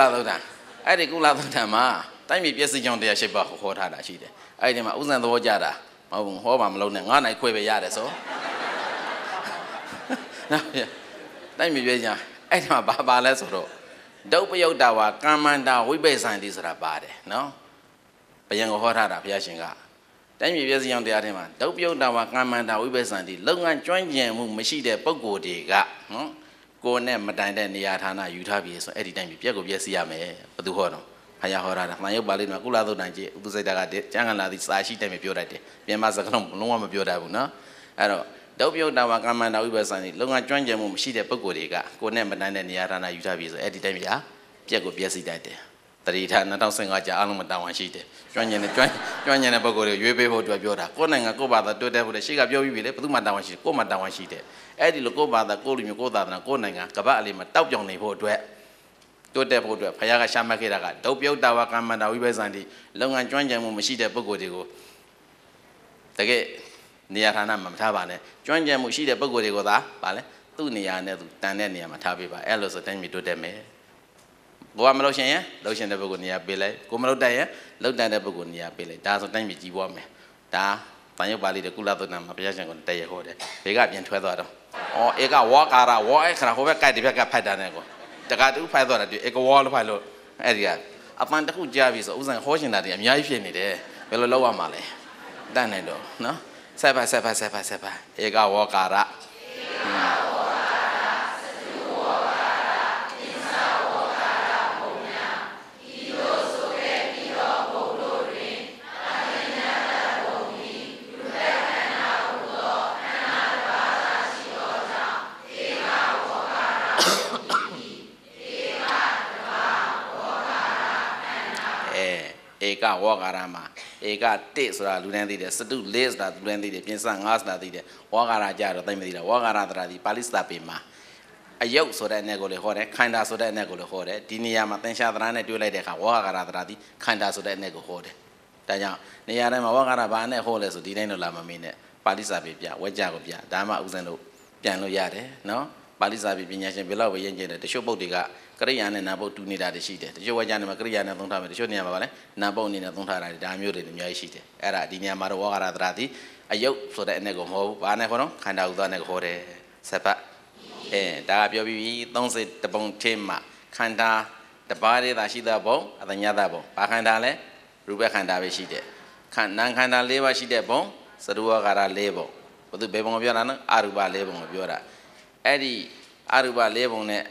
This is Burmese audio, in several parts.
လသုဒ္ဓံအဲ့ဒီကုလသုဒ္ဓံမှာတိုင်းပြည်ပြည့်စုံကြောင်းတရားရှိပါဟောထားတာရှိတယ်အဲ့ဒီမှာဥဇံသဘောကြတာမဟုတ်ဘူးဟောပါမလုံးနဲ့ငါးနိုင်ခွဲပဲရတယ်ဆိုနော်တိုင်းပြည်ပြည့်ကြအဲ့ဒီမှာဘာပါလဲဆိုတော့ဒုပယုတ်တာဝါကမ္မန္တာဝိပိဿံတိဆိုတာပါတယ်နော်ဘယံကိုဟောထားတာဘုရားရှင်ကတိုင်းပြည်ပြည့်စုံအောင်တရားထဲမှာဒုပယုတ်တာဝါကမ္မန္တာဝိပိဿံတိလုပ်ငန်းကျွမ်းကျင်မှုမရှိတဲ့ပုံကိုယ်တွေကနော်ကိုယ်နဲ့မတိုင်တဲ့နေရာဌာနယူထားပြီးဆိုအဲ့ဒီတိုင်းပြက်ကိုပြက်စီရမယ်ဘသူဟောတော့ဖယားဟောတာမှန်ရုပ်ပါဠိမှာကုလသုတ်တန်ကြီးဥပစိတ်တာကကျမ်းဂန်လာသည်စာရှိတိုင်းပဲပြောတတ်တယ်မြန်မာစကားလုံးလုံးဝမပြောတတ်ဘူးနော်အဲ့တော့ဒုပယုတ်တာဝကမ္မန္တာဝိပဿနာလုံငါကျွမ်းကျင်မှုမရှိတဲ့ပုဂ္ဂိုလ်တွေကကိုယ်နဲ့မတိုင်တဲ့နေရာဌာနယူထားပြီးဆိုအဲ့ဒီတိုင်းပြပြက်ကိုပြက်စီတတ်တယ်တတိထား2015ကြာအလုံးမတာဝန်ရှိတယ်ကျွမ်းကျင်တဲ့ကျွမ်းကျွမ်းကျင်တဲ့ပုဂ္ဂိုလ်တွေရွေးပေးဖို့အတွက်ပြောတာကိုယ်နိုင်ငံကိုယ်ဘာသာတွေ့တဲ့ဖို့လေရှေ့ကပြောပြီးပြီလေဘယ်သူမှတာဝန်ရှိကိုယ်မှတာဝန်ရှိတယ်အဲ့ဒီလိုကိုယ်ဘာသာကိုယ်လူမျိုးကိုယ်သာသနာကိုယ်နိုင်ငံကမ္ဘာအလေးမှာတောက်ပြောင်နေဖို့အတွက်တိုးတက်ဖို့အတွက်ဘုရားကရှာမှတ်ခဲ့တာကဒုတ်ပြုတ်တာဝကမ္မန္တာဝိပ္ပဇန်တိလုပ်ငန်းကျွမ်းကျင်မှုမရှိတဲ့ပုဂ္ဂိုလ်တွေကိုတကယ်နေရာဌာနမှာမထားပါနဲ့ကျွမ်းကျင်မှုရှိတဲ့ပုဂ္ဂိုလ်တွေကိုသာဗာလဲသူ့နေရာနဲ့သူတန်တဲ့နေရာမှာထားပေးပါအဲ့လိုဆိုတိုင်းပြည်တိုးတက်မယ်ဘဝမလို့ရှင်ရင်လှုပ်ရှင်တဲ့ပုဂ္ဂိုလ်နေရာပေးလိုက်ကိုမလှုပ်တတ်ရင်လှုပ်တတ်တဲ့ပုဂ္ဂိုလ်နေရာပေးလိုက်ဒါဆိုတိုင်းပြည်ကြီးပွားမယ်ဒါတန်ရုပ်ပါဠိတဲ့ကုလသုဏမှာဘုရားရှင်ကတည့်ရဟောတယ်ဘေကပြန်ထွက်သွားတော့อ๋อเอกวอการาวอไอ้ခဏဟိုဘက်ကြိုက်ဒီဘက်ကဖတ်တာနဲ့ကိုတကတူဖတ်တော့တယ်เอกวอလို့ဖတ်လို့အဲ့ဒီကအပန်တစ်ခုကြားပြီဆိုဥစဉ်ဟောရှင်တာတွေအများကြီးဖြစ်နေတယ်ဘယ်လိုလောက်ရမှာလဲတတ်နိုင်တော့နော်ဆက်ပါဆက်ပါဆက်ပါဆက်ပါเอกวอการาကဝေါကာရမှာဧကတိဆိုတာလူတိုင်းသိတယ်စတုလေးဆိုတာလူတိုင်းသိတယ်ပြင်စငါးဆိုတာသိတယ်ဝေါကာရကြတော့သိမသိတာဝေါကာရတရာဒီပါဠိစတာပေမှာအယုတ်ဆိုတဲ့အ내ကိုလည်းဟောတယ်ခန္ဓာဆိုတဲ့အ내ကိုလည်းဟောတယ်ဒီနေရာမှာသင်္ချာသနာနဲ့တွေ့လိုက်တဲ့အခါဝေါကာရတရာဒီခန္ဓာဆိုတဲ့အ내ကိုဟောတယ်ဒါကြောင့်နေရာတိုင်းမှာဝေါကာရဘာနဲ့ဟောလဲဆိုဒီတိုင်းတော့လာမမင်းနဲ့ပါဠိစာပေပြဝေကြကိုပြဒါမှဥစဉ်လို့ပြန်လို့ရတယ်နော်ပါဠိစာပေပညာရှင်ဘယ်လောက်ပဲရင့်ကျက်တယ်တချို့ပုတ်တွေကကရိယာနဲ့နာပုတ်တူနေတာတွေရှိတယ်တချို့ဝါကျမ်းတွေမှာကရိယာနဲ့သုံးထားမယ်တချို့နေရာမှာဗာလဲနာပုတ်အနေနဲ့သုံးထားတာတွေဒါမျိုးတွေအများကြီးရှိတယ်အဲ့ဒါဒီနေရာမှာတော့ဝါဟာရသရတိအယုတ်ဆိုတဲ့အနဲ့ကိုမဟုတ်ဘူးဘာနဲ့ခေါ်တော့ခန္ဓာဥဒ္ဒနဲ့ခေါ်တယ်စပတ်အဲဒါကပြောပြီးပြီ30တပုံထင်းမှာခန္ဓာတပါးတည်းသာရှိတဲ့ဘုံအတညာတဲ့ဘုံဘာခန္ဓာလဲရူပခန္ဓာပဲရှိတယ်ခန္ဓာခန္ဓာ၄ပါးရှိတဲ့ဘုံသရူဝကာရ၄ဘုံဘုသူဘယ်ဘုံကိုပြောတာနော်အရူပ၄ဘုံကိုပြောတာအဲ့ဒီအရူပ၄ဘုံနဲ့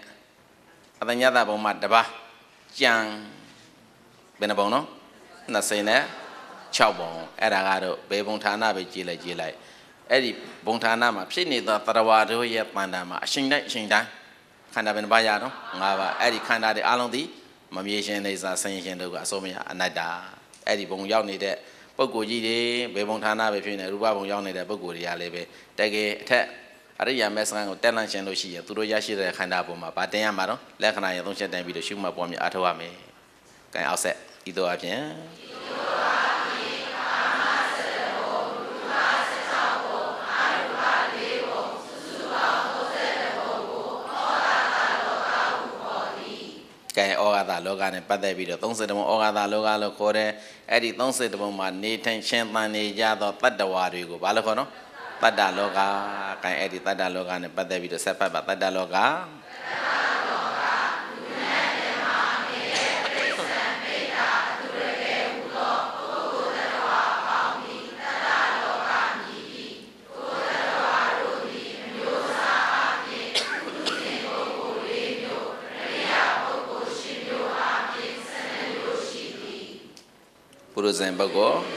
အတညတဘုံမှာတပါးကြံဘယ်နှဘုံနော်20နဲ့6ဘုံအဲ့ဒါကတော့ဘယ်ဘုံဌာနပဲကြည်လိုက်ကြည်လိုက်အဲ့ဒီဘုံဌာနမှာဖြစ်နေသောသရဝါတို့ရဲ့ပန္တာမှာအရှိန်တိုင်းအရှိန်တိုင်းခန္ဓာဘယ်နှပါးရတော့၅ပါးအဲ့ဒီခန္ဓာတွေအလုံးသည်မမြေရှင်နေစာဆင်းရှင်တို့ကအစိုးမရအနတ္တာအဲ့ဒီဘုံရောက်နေတဲ့ပုဂ္ဂိုလ်ကြီးတွေဘယ်ဘုံဌာနပဲဖြစ်နေရူပဘုံရောက်နေတဲ့ပုဂ္ဂိုလ်တွေကလည်းပဲတကယ်အထက်အရိယာမဲစံကိုတက်လန့်ရှင်လို့ရှိရင်သူတို့ရရှိတဲ့ခန္ဓာပေါ်မှာဗာတင်ရမှာတော့လက္ခဏာရသုံးချက်တိုင်ပြီးတော့ရှုမှတ်ပွားများအားထုတ်ရမယ်။ကဲအောက်ဆက်ဤသို့အပြင်ကဲဩဃာသလောကနဲ့ပတ်သက်ပြီးတော့30ဘုံဩဃာသလောကလို့ခေါ်တယ်အဲ့ဒီ30ဘုံမှာနေထိုင်ရှင်သန်နေကြသောတတ္တဝါတွေကိုဘာလို့ခေါ်နော်တတ္တလောကအဲအဲ့ဒီတတ္တလောကနဲ့ပတ်သက်ပြီးတော့ဆက်ဖတ်ပါတတ္တလောကပုရဇဉ်ပုဂ္ဂိုလ်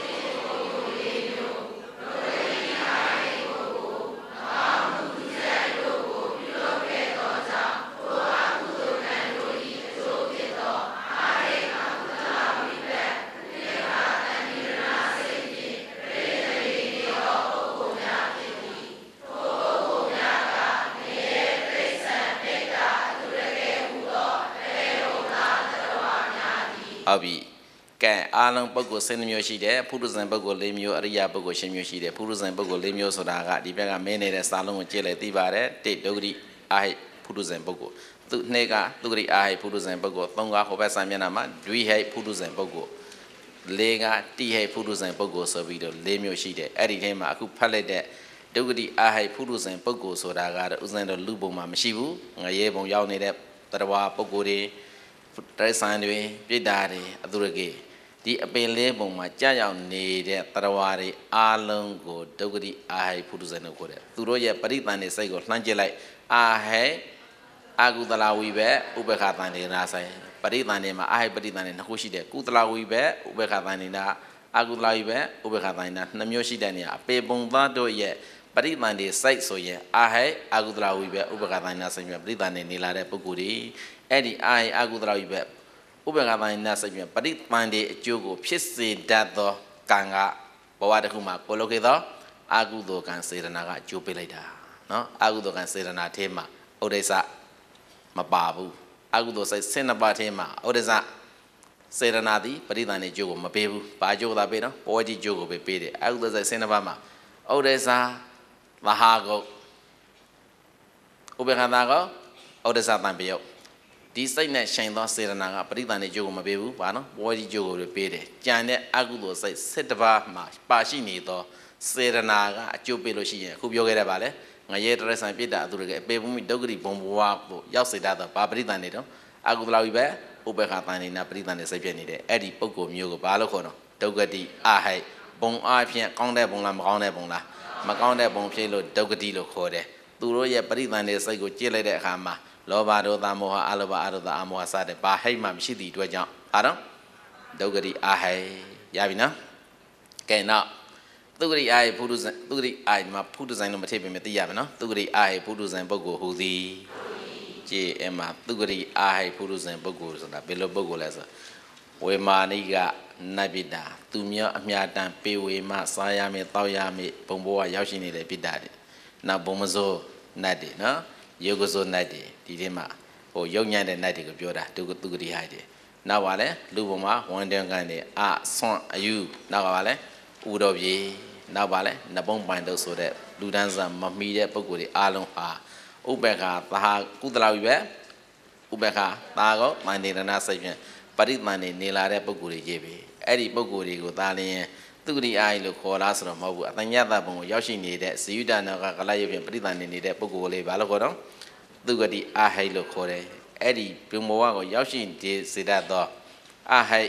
အားလုံးပုဂ္ဂိုလ်7မျိုးရှိတယ်ပုရုဇဉ်ပုဂ္ဂိုလ်၄မျိုးအရိယပုဂ္ဂိုလ်၈မျိုးရှိတယ်ပုရုဇဉ်ပုဂ္ဂိုလ်၄မျိုးဆိုတာကဒီဘက်ကမင်းနေတဲ့စာလုံးကိုကြည့်လိုက်သိပါတယ်တိဒုဂတိအာဟိပုရုဇဉ်ပုဂ္ဂိုလ်သူနှစ်ကသူဂတိအာဟိပုရုဇဉ်ပုဂ္ဂိုလ်သုံးကဟောဘက်စာမျက်နှာမှာဒွိဟိပုရုဇဉ်ပုဂ္ဂိုလ်လေးကတိဟိဖုရုဇဉ်ပုဂ္ဂိုလ်ဆိုပြီးတော့၄မျိုးရှိတယ်အဲ့ဒီထဲမှာအခုဖတ်လိုက်တဲ့ဒုက္ကတိအာဟိဖုရုဇဉ်ပုဂ္ဂိုလ်ဆိုတာကတော့ဥစဉ်တော့လူပုံမှာမရှိဘူးငရေပုံရောက်နေတဲ့တရဝါပုဂ္ဂိုလ်တွေတရိษံတွေပြိတ္တာတွေအသူရကေဒီအပင်လေးပုံမှာကြာရောက်နေတဲ့တရဝါတွေအားလုံးကိုဒုက္ခတိအာဟိဖုဒုဇဏကိုတဲ့သူတို့ရဲ့ပရိသန်နေစိတ်ကိုလှမ်းကြည့်လိုက်အာဟိအာကုသလာဝိဘက်ဥပ္ပခာတန်နေနာဆိုင်ပရိသန်နေမှာအာဟိပရိသန်နေနှစ်ခုရှိတယ်ကုသလာဝိဘက်ဥပ္ပခာတန်နေနာအာကုသလာဝိဘက်ဥပ္ပခာတန်နေနာနှစ်မျိုးရှိတဲ့နေရာအပေပုံသားတို့ရဲ့ပရိသန်တွေစိုက်ဆိုရင်အာဟိအာကုသလာဝိဘက်ဥပ္ပခာတန်နေနာဆိုင်မှာပရိသန်နေနေလာတဲ့ပုဂ္ဂိုလ်တွေအဲ့ဒီအာဟိအာကုသလာဝိဘက်ဥပ္ပကပိုင်းနစိတ်ဖြင့်ပရိပန္တိအကျိုးကိုဖြစ်စေတတ်သောကံကဘဝတစ်ခုမှာကိုလိုကေသောအာဟုသောကံစေရနာကအကျိုးပေးလိုက်တာနော်အာဟုသောကံစေရနာထဲမှာဥဒိစ္စမပါဘူးအာဟုသောစိတ်ဆင်းနှစ်ပါးထဲမှာဥဒိစ္စစေရနာသည်ပရိသန်ရဲ့ကျိုးကိုမပေးဘူး။ဘာကျိုးသာပေးတော့ပေါ်ကြီးကျိုးကိုပဲပေးတယ်။အခုသက်ဆိုင်စင်းတစ်ပါးမှာဩဒေသာမဟာကုတ်ဥပ္ပခန္ဓာကောဩဒေသာတံပယုတ်ဒီစိတ်နဲ့ရှင်သောစေတနာကပရိသန်ရဲ့ကြိုးကိုမပေးဘူးဗာနော်ဘောကြီးကြိုးကိုပေးတယ်ကြံတဲ့အကုသိုလ်စိတ်စစ်တပါးမှာပါရှိနေသောစေတနာကအကျိုးပေးလို့ရှိရင်အခုပြောခဲ့တဲ့ဗာလဲငရဲတရဆန်ပြစ်တာအသူတွေကအပေပုံမိဒုက္ခရီဘုံဘဝကိုရောက်စေတတ်သောဗာပရိသန်နေတော့အကုသလာဝိပဲဥပ္ပခာတန်နေနာပရိသန်နဲ့စိတ်ဖြစ်နေတဲ့အဲ့ဒီပုံကိုမျိုးကိုဗာလို့ခေါ်တော့ဒုက္ခတိအဟိုက်ဘုံအားဖြင့်ကောင်းတဲ့ဘုံလားမကောင်းတဲ့ဘုံလားမကောင်းတဲ့ဘုံဖြစ်လို့ဒုက္ခတိလို့ခေါ်တယ်သူတို့ရဲ့ပရိသန်တွေစိတ်ကိုကြည့်လိုက်တဲ့အခါမှာလောဘဒေါသမောဟအလောဘအရောသအမောဟစတဲ့ဘာဟိတ်မှမရှိသည့်အတွက်ကြောင့်အာတော့ဒုက္ခတိအာဟိရပြီနော်ကဲနောက်သူဂရိအာဟိဖုဒုဇံသူဂရိအာဟိမှာဖုဒုဇံလို့မထည့်ပေမဲ့သိရမယ်နော်သူဂရိအာဟိဖုဒုဇံပုဂ္ဂိုလ်ဟူသည်ကြည်အမှာသူဂရိအာဟိဖုဒုဇံပုဂ္ဂိုလ်ဆိုတာဘယ်လိုပုဂ္ဂိုလ်လဲဆိုဝေမာနိကနဗိတာသူမြောအမြတန်ပေဝေမစားရမယ်တောက်ရမယ်ဘုံဘောကရောက်ရှိနေတဲ့ပိတာတွေနောက်ဘုံမစိုးနတ်တွေနော်ယောဂဇု night တွေဒီထဲမှာဟိုယုံညံ့တဲ့ night တွေကိုပြောတာသူကသူကတိဟိုက်တယ်နောက်ပါလဲလူပေါ်မှာဝန်တန်ကန်တွေအဆွန့်အယူနောက်ပါလဲဥတော်ပြေနောက်ပါလဲနပုံးပိုင်တို့ဆိုတဲ့လူတန်းဆန်မမီတဲ့ပုံကိုယ်တွေအားလုံးဟာဥပ္ပခာသဟာကုသလာဝိပဲဥပ္ပခာသာကောမန္တေရဏစိတ်ဖြင့်ပရိသန္တေနေလာတဲ့ပုံကိုယ်တွေရေးပြီအဲ့ဒီပုံကိုယ်တွေကိုသာလျင်သူရိအာယလို့ခေါ်လားဆိုတော့မဟုတ်ဘူးအတညတဘုံကိုရောက်ရှိနေတဲ့ဇီဝတနာကကလရုပ်ဖြင့်ပြိတ္တနေနေတဲ့ပုဂ္ဂိုလ်လေးဘာလို့ခေါ်တော့သူဂတိအာဟိလို့ခေါ်တယ်အဲ့ဒီဘုံဘဝကိုရောက်ရှိနေစေတတ်သောအာဟိ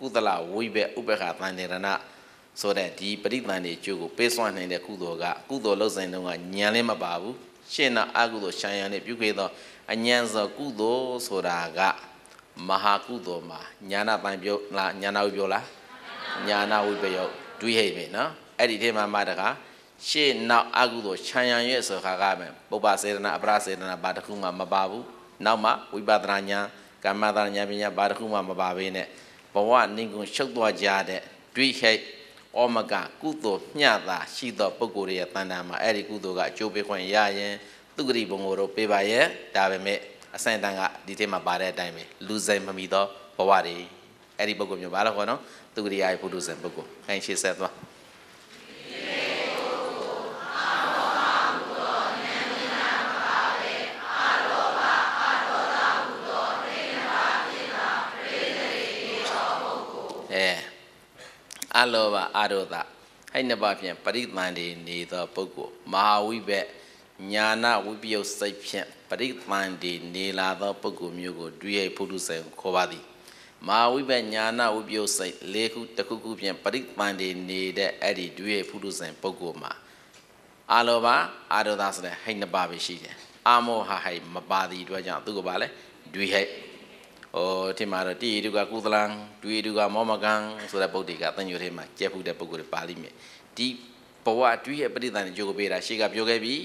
ကုသလဝိဘက်ဥပ္ပခသန္တေရဏဆိုတဲ့ဒီပရိသန္တေကျိုးကိုပေးစွမ်းနိုင်တဲ့ကုသိုလ်ကကုသိုလ်လုပ်စဉ်တုန်းကညံလည်းမပါဘူးရှင်းတော့အကုသိုလ်ရှာရန်နဲ့ပြုခဲ့သောအညံသောကုသိုလ်ဆိုတာကမဟာကုသိုလ်မှာညာနာပိုင်ပြောလားညာနာဝိပြောလားညာနာဝိပယုတ်ဒွိဟိမေနော်အဲ့ဒီထဲမှာမှတကားရှေ့နောက်အကုသို့ခြံရံရဲ့ဆိုခါကမယ်ပုပ္ပစေတနာအပရစေတနာဘာတစ်ခုမှမပါဘူးနောက်မှဝိပဿနာညာကမ္မတဏညာပညာဘာတစ်ခုမှမပါဘဲနဲ့ဘဝနင်ကုန်ရှုပ်သွားကြတဲ့ဒွိဟိဩမကကုသိုလ်မျှတာရှိသော ပုဂ္ဂိုလ်ရဲ့တဏ္ဍာမှာအဲ့ဒီကုသိုလ်ကအကျိုးပေးခွင့်ရရင်သူဂတိဘုံကိုတော့ပေးပါရဲ့ဒါပေမဲ့အစင်တန်ကဒီထဲမှာပါတဲ့အတိုင်းပဲလူစိမ်မမီသောဘဝတွေအဲ့ဒီပုဂ္ဂိုလ်မျိုးဘာလို့ခေါ်နော်သူရိယာရဲ့ဘုဒ္ဓဇင်ပုဂ္ဂိုလ်ခိုင်ရှေ့ဆက်သွားအလောဘအာရောသအဲ့နှစ်ပါးဖြင့်ပရိသန္တိနေသော ပုဂ္ဂိုလ်မဟာဝိဘက်ညာနာဝိပယုတ်စိတ်ဖြင့်ပရိသန္တိနေလာသော ပုဂ္ဂိုလ်မျိုးကို တွေ့ရပုထုဇဉ်ခေါ်ပါသည်မာဝိပညာနာဝိပယုတ်စိတ်၄ခုတစ်ခုခုဖြင့်ပရိပန္ဒီနေတဲ့အဲ့ဒီတွေ့ဖုထုဇဉ်ပုဂ္ဂိုလ်မှာအာလောဘအာဒောသဆိုတဲ့ဟိတ်နှစ်ပါးပဲရှိတယ်အာမောဟဟိတ်မပါသည့်အတွက်ကြောင့်သူကဘာလဲတွေ့ဟိတ်ဟိုဒီမှာတော့တိတုကကုသလံတွေ့တုကမောမကံဆိုတဲ့ပုဒ်တွေကသင်ညိုထဲမှာကျက်ဖုတဲ့ပုဂ္ဂိုလ်တွေပါလိမ့်မယ်ဒီဘဝတွေ့ရဲ့ပရိသန္ဓေကြိုးပေးတာရှေ့ကပြောခဲ့ပြီ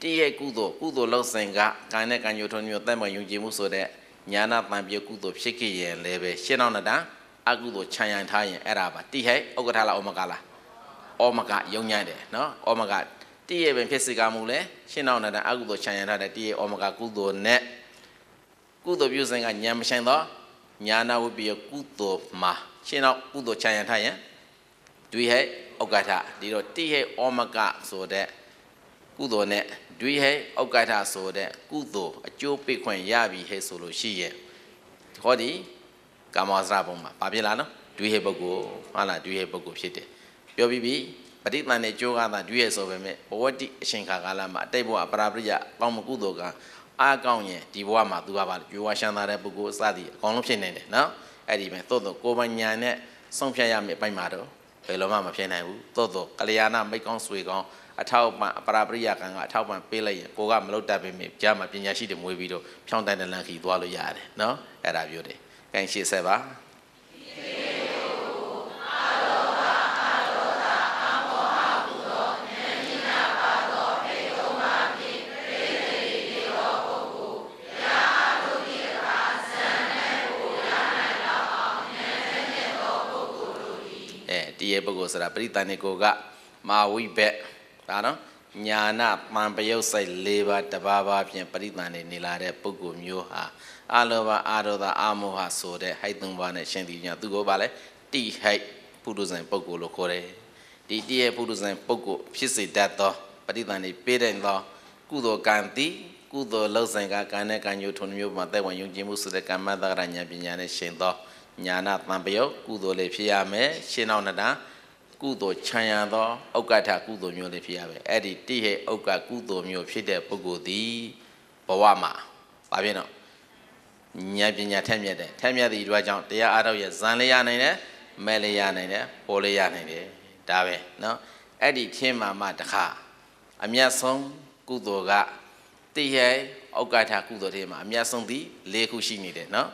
တိရဲ့ကုသိုလ်ကုသိုလ်လောက်စင်ကကံနဲ့ကံညိုထုံညိုတတ်မှယုံကြည်မှုဆိုတဲ့ညာနာတန်ပြုတ်ကုသိုလ်ဖြစ်ခဲ့ရင်လည်းပဲရှင်းအောင်နတာအကုသိုလ်ခြံရံထားရင်အဲ့ဒါပါတိဟဲ့ဥက္ကဋ္ဌလားဩမကလားဩမကယုံညံ့တယ်နော်ဩမကတိရဲ့ပင်ဖြစ်စေကမူလဲရှင်းအောင်နတာအကုသိုလ်ခြံရံထားတဲ့တိရဲ့ဩမကကုသိုလ်နဲ့ကုသိုလ်ပြုစဉ်ကညာမဆိုင်သောညာနာဝိပယကုသိုလ်မှာရှင်းအောင်ကုသိုလ်ခြံရံထားရင်ဒွိဟဲ့ဥက္ကဋ္ဌဒီတော့တိဟဲ့ဩမကဆိုတဲ့ကုသိုလ်နဲ့ဒွိဟိဩက္ကဋ္ဌဆိုတဲ့ကုသိုလ်အကျိုးပေးခွင့်ရပြီဟဲ့ဆိုလို့ရှိရဲ့ဟောဒီကာမောစရဘုံမှာဘာဖြစ်လာနော်ဒွိဟိပုဂ္ဂိုလ်ဟာလားဒွိဟိပုဂ္ဂိုလ်ဖြစ်တယ်ပြောပြီးပြီပဋိသန္ဓေကျိုးကားတာဒွိဟိဆိုပေမဲ့ဘဝတိအရှင်ခါကာလမှာအတိတ်ဘဝအပရာပရိယကောင်းမှုကုသိုလ်ကအာကောင်းရင်ဒီဘဝမှာသူကပါကြွယ်ဝရှမ်းသာတဲ့ပုဂ္ဂိုလ်အစသည်အကောင်းလုံးဖြစ်နေတယ်နော်အဲ့ဒီမဲ့သို့တော့ကိုယ်ပညာနဲ့ဆုံးဖြတ်ရမယ့်အပိုင်းမှာတော့ဘယ်လိုမှမဖြစ်နိုင်ဘူးသို့တော့ကလျာဏမိတ်ကောင်းဆွေကောင်းအထောက်ပံ့အပရာပရိယကံကအထောက်ပံ့ပေးလိုက်ရင်ကိုကမလုပ်တတ်ပေမဲ့ကြားမှာပညာရှိတွေမွေးပြီးတော့ဖြောင်းတန်းတလန်ခီသွားလို့ရတယ်နော်အဲ့ဒါပြောတယ်။ကဲရှေ့ဆက်ပါတရေပုဂ္ဂိုလ်ဆိုတာပရိသန္တိကိုကမာဝိဘက်ဒါနော်ညာနာပံပယုတ်စိတ်၄ပါးတပါးပါးဖြင့်ပရိသန်နေနေလာတဲ့ပုဂ္ဂိုလ်မျိုးဟာအာလောဘအာရောဒအာမောဟဆိုတဲ့ဟိုက်သုံးပါးနဲ့ရှင်သီညာသူကိုပါလဲတိဟိုက်ပုထုဇဉ်ပုဂ္ဂိုလ်လို့ခေါ်တယ်ဒီတိရဲ့ပုထုဇဉ်ပုဂ္ဂိုလ်ဖြစ်စေတတ်သောပရိသန်နေပေးတဲ့သော ကုသိုလ်ကံတိကုသိုလ်လောက်ဆိုင်ကကံနဲ့ကံညိုထုံမျိုးမှာသက်ဝင်ယုံကြည်မှုဆိုတဲ့ကမ္မတက္ကရဉာဏ်ပညာနဲ့ရှင်သောညာနာတံပယုတ်ကုသိုလ်လေးဖြစ်ရမယ်ရှင်းအောင်နတာကုသိုလ်ခြံရသောဥက္ကဋ္ဌကုသိုလ်မျိုးလေးဖြစ်ရပဲအဲ့ဒီတိဟိဥက္ကကုသိုလ်မျိုးဖြစ်တဲ့ပုဂ္ဂိုလ်သည်ဘဝမှာဘာဖြစ်တော့ဉာဏ်ပညာထက်မြက်တယ်ထက်မြက်သည့်အတွက်ကြောင့်တရားအားထုတ်ရဇန်လေးရနိုင်တယ်မဲ့လေးရနိုင်တယ်ပိုလေးရနိုင်တယ်ဒါပဲเนาะအဲ့ဒီချင်းမှာမှတခါအမျက်ဆုံးကုသိုလ်ကတိဟိဥက္ကဋ္ဌကုသိုလ်တွေမှာအမျက်ဆုံးသည်၄ခုရှိနေတယ်เนาะ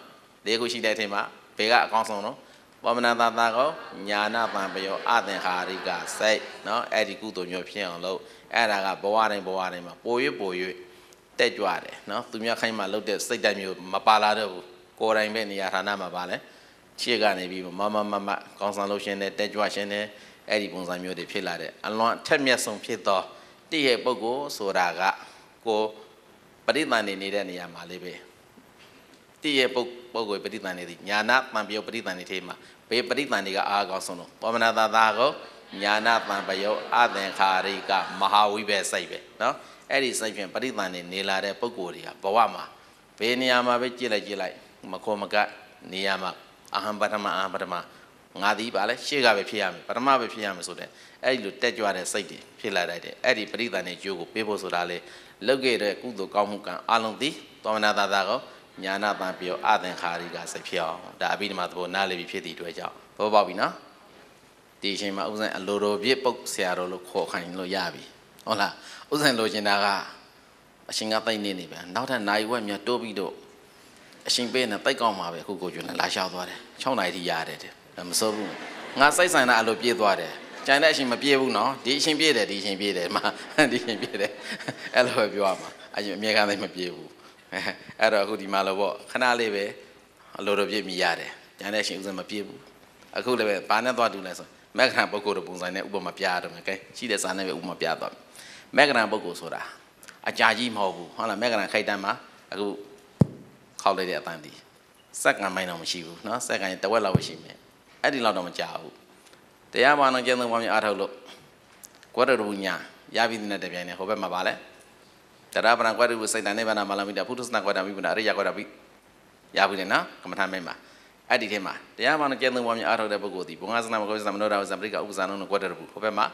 ၄ခုရှိတဲ့အထက်မှာဘယ်ကအကောင်းဆုံးတော့ပောမနတသာကောညာနာပံပယောအသင်္ဟာရိကစိတ်နော်အဲ့ဒီကုသိုလ်မျိုးဖြစ်အောင်လုပ်အဲ့ဒါကဘဝတိုင်းဘဝတိုင်းမှာပို၍ပို၍တက်ကြွတယ်နော်သူများခိုင်းမှလုပ်တဲ့စိတ်တိုင်းမျိုးမပါလာတော့ဘူးကိုယ်တိုင်ပဲနေရာဌာနမှာပါလဲခြေကနေပြီးမမမမကောင်းဆောင်လုပ်ရှင်တဲ့တက်ကြွရှင်တဲ့အဲ့ဒီပုံစံမျိုးတွေဖြစ်လာတဲ့အလွန်ထက်မြက်ဆုံးဖြစ်သောတိရဲ့ပုဂ္ဂိုလ်ဆိုတာကကိုပရိသန္ဓေနေတဲ့နေရာမှာလေးပဲတိရဲ့ပုဂ္ပုဂ္ဂိုလ်ပရိသန်တွေဒီညာနာပံပယောပရိသန်တွေထဲမှာဘေးပရိသန်တွေကအားအကောင်းဆုံးတော့ပမနာသာသာကိုညာနာပံပယောအသင်္ခါရိကမဟာဝိဘဲစိတ်ပဲနော်အဲ့ဒီစိတ်ဖြင့်ပရိသန်တွေနေလာတဲ့ပုဂ္ဂိုလ်တွေကဘဝမှာဘေးနေရာမှာပဲကြည့်လိုက်ကြည့်လိုက်မခေါ်မကနေရာမှာအဟံပထမအဟံပထမငါသည်ပါလဲရှေ့ကပဲဖြစ်ရမယ်ပထမပဲဖြစ်ရမယ်ဆိုတဲ့အဲ့ဒီလိုတက်ကြွတဲ့စိတ်တွေဖြစ်လာတတ်တယ်အဲ့ဒီပရိသန်တွေကျိုးကိုပေးဖို့ဆိုတာလေလုတ်ခဲ့တဲ့ကုသိုလ်ကောင်းမှုကံအလုံးသည်သောမနာသာသာကောညာနာပံပြောအသင်္ခါရိကစိတ်ဖြစ်အောင်ဒါအဘိဓမ္မာသဘောနားလည်ပြီးဖြစ်တည်တွေ့ကြောင်းသဘောပေါက်ပြီနော်ဒီအချိန်မှာဥစဉ်အလိုတော်ပြစ်ပုတ်ဆရာတော်လို့ခေါ်ခိုင်းလို့ရပြီဟုတ်လားဥစဉ်လိုချင်တာကအရှင်ကတိတ်နေနေပြန်နောက်ထပ်နိုင်ဝက်မြတ်တိုးပြီးတော့အရှင်ပေးနေတိုက်ကောင်းမှာပဲအခုကိုကျွန်းလာရှောက်သွားတယ်6နိုင်ထိရတယ်တဲ့မစိုးဘူးငါစိတ်ဆိုင်တာအလိုပြေးသွားတယ်ကြိုင်တဲ့အရှင်မပြေးဘူးနော်ဒီအရှင်ပြေးတယ်ဒီအရှင်ပြေးတယ်မှာဒီအရှင်ပြေးတယ်အဲ့လိုပဲပြောရမှာအရှင်အမြဲတမ်းမပြေးဘူးအဲ့တော့အခုဒီမှာလို့ပေါ့ခဏလေးပဲအလိုတော်ပြည့်မိရတယ်ညနေရှင်ဥစ္စာမပြည့်ဘူးအခုလည်းပဲဘာနဲ့သွားတူလဲဆိုမက္ကရံပုဂ္ဂိုလ်ပုံစံနဲ့ဥပမာပြရတော့မယ်ကဲရှိတဲ့စာနဲ့ပဲဥပမာပြသွားမက္ကရံပုဂ္ဂိုလ်ဆိုတာ အကြာကြီးမဟုတ်ဘူးဟုတ်လားမက္ကရံခိုက်တန်းမှာအခုခောက်လိုက်တဲ့အတန်းဒီစက္ကန့်ပိုင်းတော့မရှိဘူးเนาะစက္ကန့်တဝက်လောက်ပဲရှိမယ်အဲ့ဒီလောက်တော့မကြာဘူးတရားဘာနာကျင့်သုံးပါးများအားထုတ်လို့ကွဲတော်ဘုညာရပြီတဲ့တပြိုင်တည်းဟိုဘက်မှာပါလဲတရပဏကွာတုစိတ်တန်နိဗ္ဗာန်မာလမိတာဖုဒ္ဓစနာကွာတာမိဗုဒ္ဓအရိယကွာတာပြီရပြီလေနော်ကမ္မထာမဲမှာအဲ့ဒီထဲမှာတရားမှန်ကျင့်သုံးပွားများအားထုတ်တဲ့ပုဂ္ဂိုလ်ဒီဘုံငါစနာမကောစနာမနောဒါဝစံပရိကဥပဇာနုံကွာတရဘူးဟိုဘက်မှာ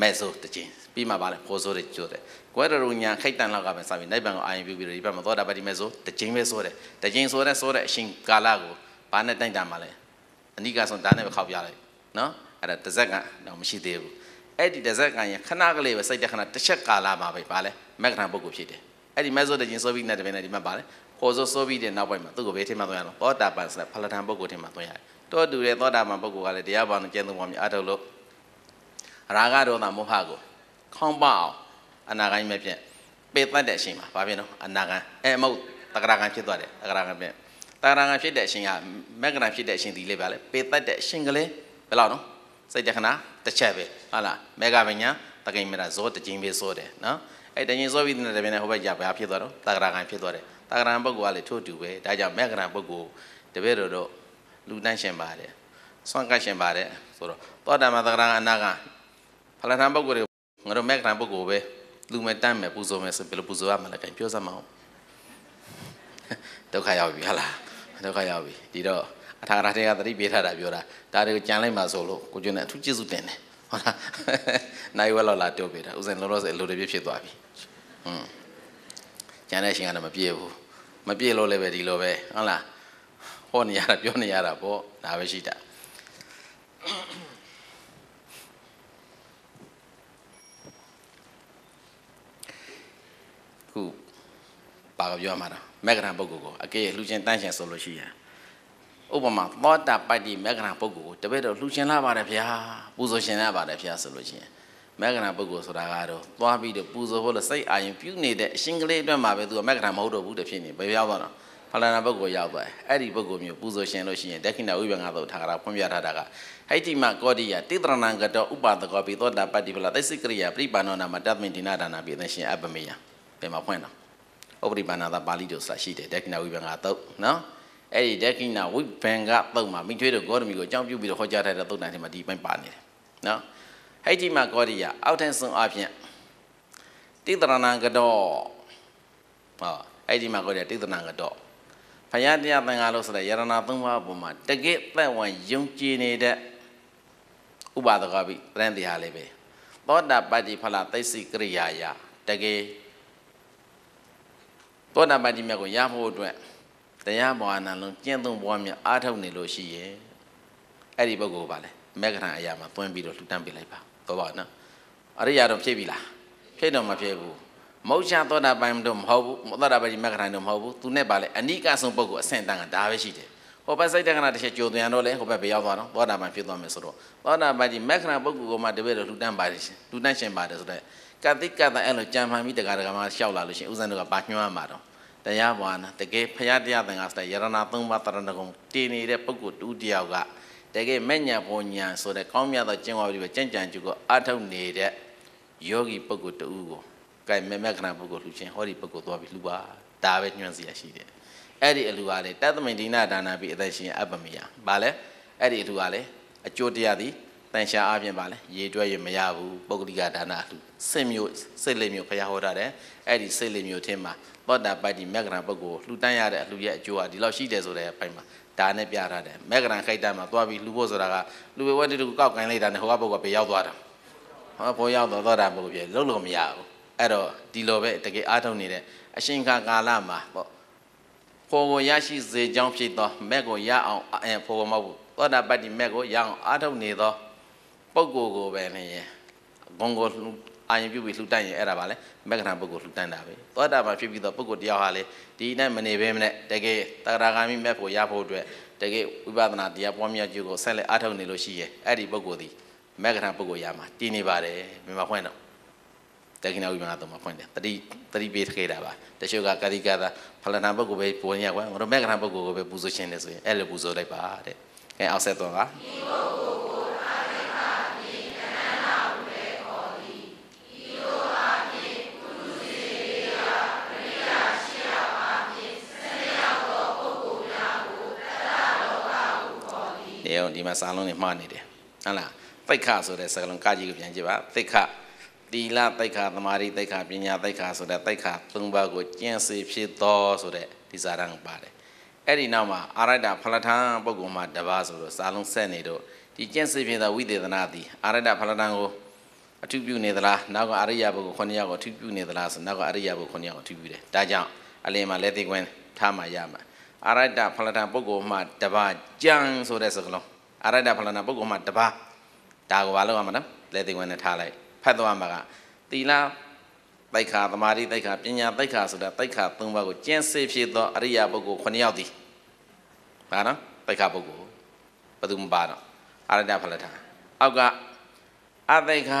မဲဆိုတခြင်းပြီးမှပါလေခိုးဆိုတဲ့ကျိုးတဲ့ကွာတရူညာခိုက်တန်လောက်ကပဲစပြီးနိဗ္ဗာန်ကိုအာရုံပြုပြီးတော့ဒီဘက်မှာသောတာပတိမဲဆိုတခြင်းပဲဆိုတဲ့တခြင်းဆိုတဲ့ဆိုတဲ့အရှင်ကာလကိုဘာနဲ့တိုက်တာမှာလဲအနိကဆုံးဒါနဲ့ပဲခောက်ပြလိုက်နော်အဲ့ဒါတစ်စက်ကတော့မရှိသေးဘူးအဲ့ဒီတဇက်ကံရင်ခဏကလေးပဲစိတ်တခဏတစ်ချက်ကာလာမှာပဲပါလဲမက္ကဏပုဂ္ဂိုလ်ဖြစ်တယ်အဲ့ဒီမက်ဆိုတခြင်းဆိုပြီးနဲ့တပင်နဲ့ဒီမှာပါလဲဟောဆိုဆိုပြီးတဲ့နောက်ပိုင်းမှာသူ့ကိုဘေးထဲမှာသွင်းရအောင်သောတာပန်ဆိုတဲ့ဖလထံပုဂ္ဂိုလ်ထဲမှာသွင်းရတယ်တောတူတဲ့သောတာပန်ပုဂ္ဂိုလ်ကလည်းတရားဘာနဲ့ကျင့်သုံးပါမြအားထုတ်လို့ရာဂဒေါသမောဟကိုခေါင်းပအောင်အနာဂိုင်းမဲ့ဖြင့်ပေတတ်တဲ့အချိန်မှာဘာဖြစ်တော့အနာဂံအဲမဟုတ်တဂရဂံဖြစ်သွားတယ်တဂရဂံဖြင့်တဂရဂံဖြစ်တဲ့အချိန်ကမက္ကဏဖြစ်တဲ့အချိန်ဒီလေးပါလဲပေတတ်တဲ့အချိန်ကလေးဘယ်လောက်နော်စိတ်တခဏတစ်ချက်ပဲဟုတ်လားမေဃပညာတကိမရဇောတခြင်းပဲဇောတယ်နော်အဲ့တခြင်းဇောပြီးတဲ့တပင်နဲ့ဟိုဘက်ကြဘာဖြစ်သွားတော့တဂရကံဖြစ်သွားတယ်တဂရံပုဂ္ဂိုလ်ကလည်းထို့တူပဲဒါကြောင့်မေဃရံပုဂ္ဂိုလ်တပည့်တော်တို့လူတန်းရှင်ပါတယ်ဆွမ်းကရှင်ပါတယ်ဆိုတော့သောတာမတဂရံအနာကဖလထံပုဂ္ဂိုလ်တွေငါတို့မေဃရံပုဂ္ဂိုလ်ပဲလူမဲ့တတ်မဲ့ပူဇော်မဲ့ဆိုပြီးလို့ပူဇော်ရမှာလည်းခင်ပြောစမ်းမအောင်ဒုက္ခရောက်ပြီဟာလားဒုက္ခရောက်ပြီဒီတော့အထာဂရထဲကသတိပေးထားတာပြောတာဒါတွေကိုကြံလိုက်မှာဆိုလို့ကိုကျွန်းနဲ့အထူးကျေးဇူးတင်တယ်ဟုတ်လားနိုင်ဝဲလောက်လာတိုးပေးတာဥစဉ်လောလောဆယ်အလိုတပြည့်ဖြစ်သွားပြီဟွန်းကြံတဲ့အချိန်ကတော့မပြည့်ဘူးမပြည့်လို့လည်းပဲဒီလိုပဲဟုတ်လားဟောနေရတာပြောနေရတာပေါ့ဒါပဲရှိတာခုပါကပြောမှာတော့မက္ကရံပုဂ္ဂိုလ်ကိုအကဲလှူခြင်းတန့်ရှင်ဆိုလို့ရှိရင်ဥပမာသောတာပတ္တိမဂ္ဂနာပုဂ္ဂိုလ်ကိုတပည့်တော်လှူရှင်လာပါတယ်ဗျာပူဇော်ရှင်လာပါတယ်ဗျာဆိုလို့ရှိရင်မဂ္ဂနာပုဂ္ဂိုလ်ဆိုတာကတော့သွားပြီးတော့ပူဇော်ဖို့လို့စိတ်အာရုံပြုနေတဲ့အရှင်ကလေးအတွက်မှာပဲသူကမဂ္ဂနာမဟုတ်တော့ဘူးတဖြစ်နေဘယ်ရောက်သွားတော့ဖလနာပုဂ္ဂိုလ်ရောက်သွားအဲ့ဒီပုဂ္ဂိုလ်မျိုးပူဇော်ရှင်လို့ရှိရင်ဒက္ခိဏဝိဘင်္ဂသုတ်ထာကရာဖွင့်ပြထားတာကဟိတိမကောတိယတေတရဏံကတောဥပါဒကောပိသောတာပတ္တိဖလသိစိကရိယာပြိပါဏောနာမတတ်မင်ဒီနာဒါနာပိသရှင်အပမေယဘယ်မှာဖွင့်တော့ဥပရိပါဏသာပါဠိတို့ဆိုတာရှိတယ်ဒက္ခိဏဝိဘင်္ဂသုတ်နော်အဲ့ဒီဒက္ခိဏဝိဘင်္ဂတုတ်မှာမိထွေးတို့ဂေါတမီကိုအကြောင်းပြုပြီးတော့ဟောကြားထားတဲ့တုတ်တန်ထဲမှာဒီပိုင်းပါနေတယ်နော်ဟိတ်တိမဂေါရိယအောက်ထန်ဆုံးအဖြစ်တိတရဏကတောဟောအဲ့ဒီမှာဂေါရိယတိတရဏကတောဘုရားတရားသင်္ဃာလို့ဆိုတဲ့ယရဏသုံးပါးပေါ်မှာတကယ့်သက်ဝင်ယုံကြည်နေတဲ့ဥပါဒကပိတန်တရားလေးပဲသောတာပတ္တိဖလသိသိကရိယာယတကယ်သောတာပတ္တိမြတ်ကိုရဖို့အတွက်တရားဘာဝနာလုံးကျင့်သုံးပွားများအားထုတ်နေလို့ရှိရဲ့အဲ့ဒီပုဂ္ဂိုလ်ပါလေမက္ကထံအရာမှာသွင်းပြီးတော့လှူဒန်းပေးလိုက်ပါတော့ပါနော်အရိယာတော့ဖြည့်ပြီလားဖြည့်တော့မဖြည့်ဘူးမောချသောတာပန်တို့မဟုတ်ဘူးသောတာပန်ကြီးမက္ကထံတို့မဟုတ်ဘူးသူနဲ့ပါလေအနိကဆုံးပုဂ္ဂိုလ်အဆင့်တန်းကဒါပဲရှိတယ်ဟောဘက်စိတ်တက္ကနာတစ်ချက်ကြိုသွင်တော့လေဟောဘက်ဘယ်ရောက်သွားတော့သောတာပန်ဖြစ်သွားမယ်ဆိုတော့သောတာပန်ကြီးမက္ခဏပုဂ္ဂိုလ်ကမှတပည့်တော်လှူဒန်းပါတယ်ရှင်လှူဒန်းရှင်ပါတယ်ဆိုတော့ကတိကတအဲ့လိုကြံဖန်ပြီးတက္ကရာကမှရှောက်လာလို့ရှင်ဥဇန်တို့ကဘာညွှန်းမှာတော့တရားဘာနာတကယ်ဖရာတရားသင်္ဃာဆိုတဲ့ယရနာသုံးပါးတရဏဂုံတည်နေတဲ့ပုဂ္ဂိုလ်တူတယောက်က တကယ်မဲ့ညာဘုံညာဆိုတဲ့ကောင်းမြတ်သောကျင့်ဝါပြီးပဲကြံ့ကြံ့ကျုပ်ကိုအထောက်နေတဲ့ယောဂီပုဂ္ဂိုလ်တူကိုကဲမေမေခဏပုဂ္ဂိုလ်လှူခြင်းဟောဒီပုဂ္ဂိုလ်သွားပြီးလှူပါဒါပဲညွှန်စီရရှိတယ်အဲ့ဒီအလှူဟာလေတသမင်ဒိနာဒါနာပြီးအသက်ရှင်အပမယဘာလဲအဲ့ဒီအလှူဟာလေအကျိုးတရားသည်တန်ရှားအပြင်ပါလေရေတွက်ရမရဘူးပုဂ္ဂလိကဒါနာအလှူစိတ်မျိုးစိတ်လေးမျိုးဖရာဟောတာတယ်အဲ့ဒီစိတ်လေးမျိုးထင်းမှာသောတာပတ္တိမဂ္ဂရံပုဂ္ဂိုလ်လှူတန်းရတဲ့အလှူရဲ့အကျိုးဟာဒီလောက်ရှိတယ်ဆိုတဲ့အပိုင်းမှာဒါနဲ့ပြထားတယ်မဂ္ဂရံခိုက်တမ်းမှာသွားပြီးလှူဖို့ဆိုတာကလူပဲဝဲတူကောက်ကိုင်းလိုက်တာနဲ့ဟိုကပုဂ္ဂိုလ်ပဲရောက်သွားတာဟောဘိုးရောက်တော့သောတာပုဂ္ဂိုလ်ပြလုံးလုံးမရဘူးအဲ့တော့ဒီလိုပဲတကယ်အားထုတ်နေတဲ့အရှင်ခါကာလမှာပေါ့ဖို့ကိုရရှိစေကြောင်းဖြစ်သောမက်ကိုရအောင်အဲဖို့ကိုမဟုတ်ဘူးသောတာပတ္တိမက်ကိုရအောင်အားထုတ်နေသောပုဂ္ဂိုလ်ကိုပဲနေရဲ့ဘုံကိုအာယံပြုပြီးလှူတိုက်ရင်အဲ့ဒါပါလေမက္ကဏပုဂ္ဂိုလ်လှူတိုက်တာပဲသောတာပန်ဖြစ်ပြီးတော့ပုဂ္ဂိုလ်တယောက်ဟာလေဒီနဲ့မနေဘဲမနဲ့တကယ်တဂရဂါမိမက်ဖို့ရဖို့အတွက်တကယ်ဝိပဿနာတရားပွားများခြင်းကိုဆက်လက်အားထုတ်နေလို့ရှိရဲ့အဲ့ဒီပုဂ္ဂိုလ်ဒီမက္ကဏပုဂ္ဂိုလ်ရမှာတည်နေပါတယ်မြန်မာဖွင့်တော့တက္ကိနာဝိပဿနာတော့မဖွင့်တယ်တတိတတိပေးခဲ့တာပါတချို့ကကာတိကာသာဖလနာပုဂ္ဂိုလ်ပဲပွင့်ရကွာတို့မက္ကဏပုဂ္ဂိုလ်ကိုပဲပူဇော်ခြင်းတယ်ဆိုရင်အဲ့လိုပူဇော်လိုက်ပါတဲ့အဲအောက်ဆက်တော့ကဒီပုဂ္ဂိုလ်တရားဒီမှာစာလုံးတွေမှားနေတယ်ဟုတ်လားတိတ်ခဆိုတဲ့စကားလုံးကကြီးကိုပြန်ကြည့်ပါတိတ်ခတီလာတိတ်ခသမာဓိတိတ်ခပညာတိတ်ခဆိုတဲ့တိတ်ခသုံးပါးကိုကျင့်စေဖြစ်တော်ဆိုတဲ့ဒီစာရန်ပါတယ်အဲ့ဒီနောက်မှာအာရတဖလထံပုဂ္ဂိုလ်မှာတပါးဆိုတော့စာလုံးဆက်နေတော့ဒီကျင့်စေဖြစ်သောဝိသေသနာသည်အာရတဖလထံကိုအထုပြုနေသလားနောက်ကအာရိယဘုကို9ယောက်ကိုအထုပြုနေသလားဆိုနောက်ကအာရိယဘု9ယောက်ကိုအထုပြုတယ်ဒါကြောင့်အလင်းမှာလက်သေးကွင်းထားမှရမှာအရတ္တဖလတံပုဂ္ဂိုလ်မှတပါကြံဆိုတဲ့စကားလုံးအရတ္တဖလတံပုဂ္ဂိုလ်မှတပါဒါကိုဘာလို့ရမှာလဲလက်သိဝင်နဲ့ထားလိုက်ဖတ်သွားမှာကသီလတိုက်ခါသမာဓိတိုက်ခါပညာတိုက်ခါဆိုတာတိုက်ခါ၃ပါးကိုကျင့်စေဖြစ်သောအရိယာပုဂ္ဂိုလ်9ယောက်သည်ဒါနော်တိုက်ခါပုဂ္ဂိုလ်ဘယ်သူမှပါတော့အရတ္တဖလတံအောက်ကအတိုက်ခါ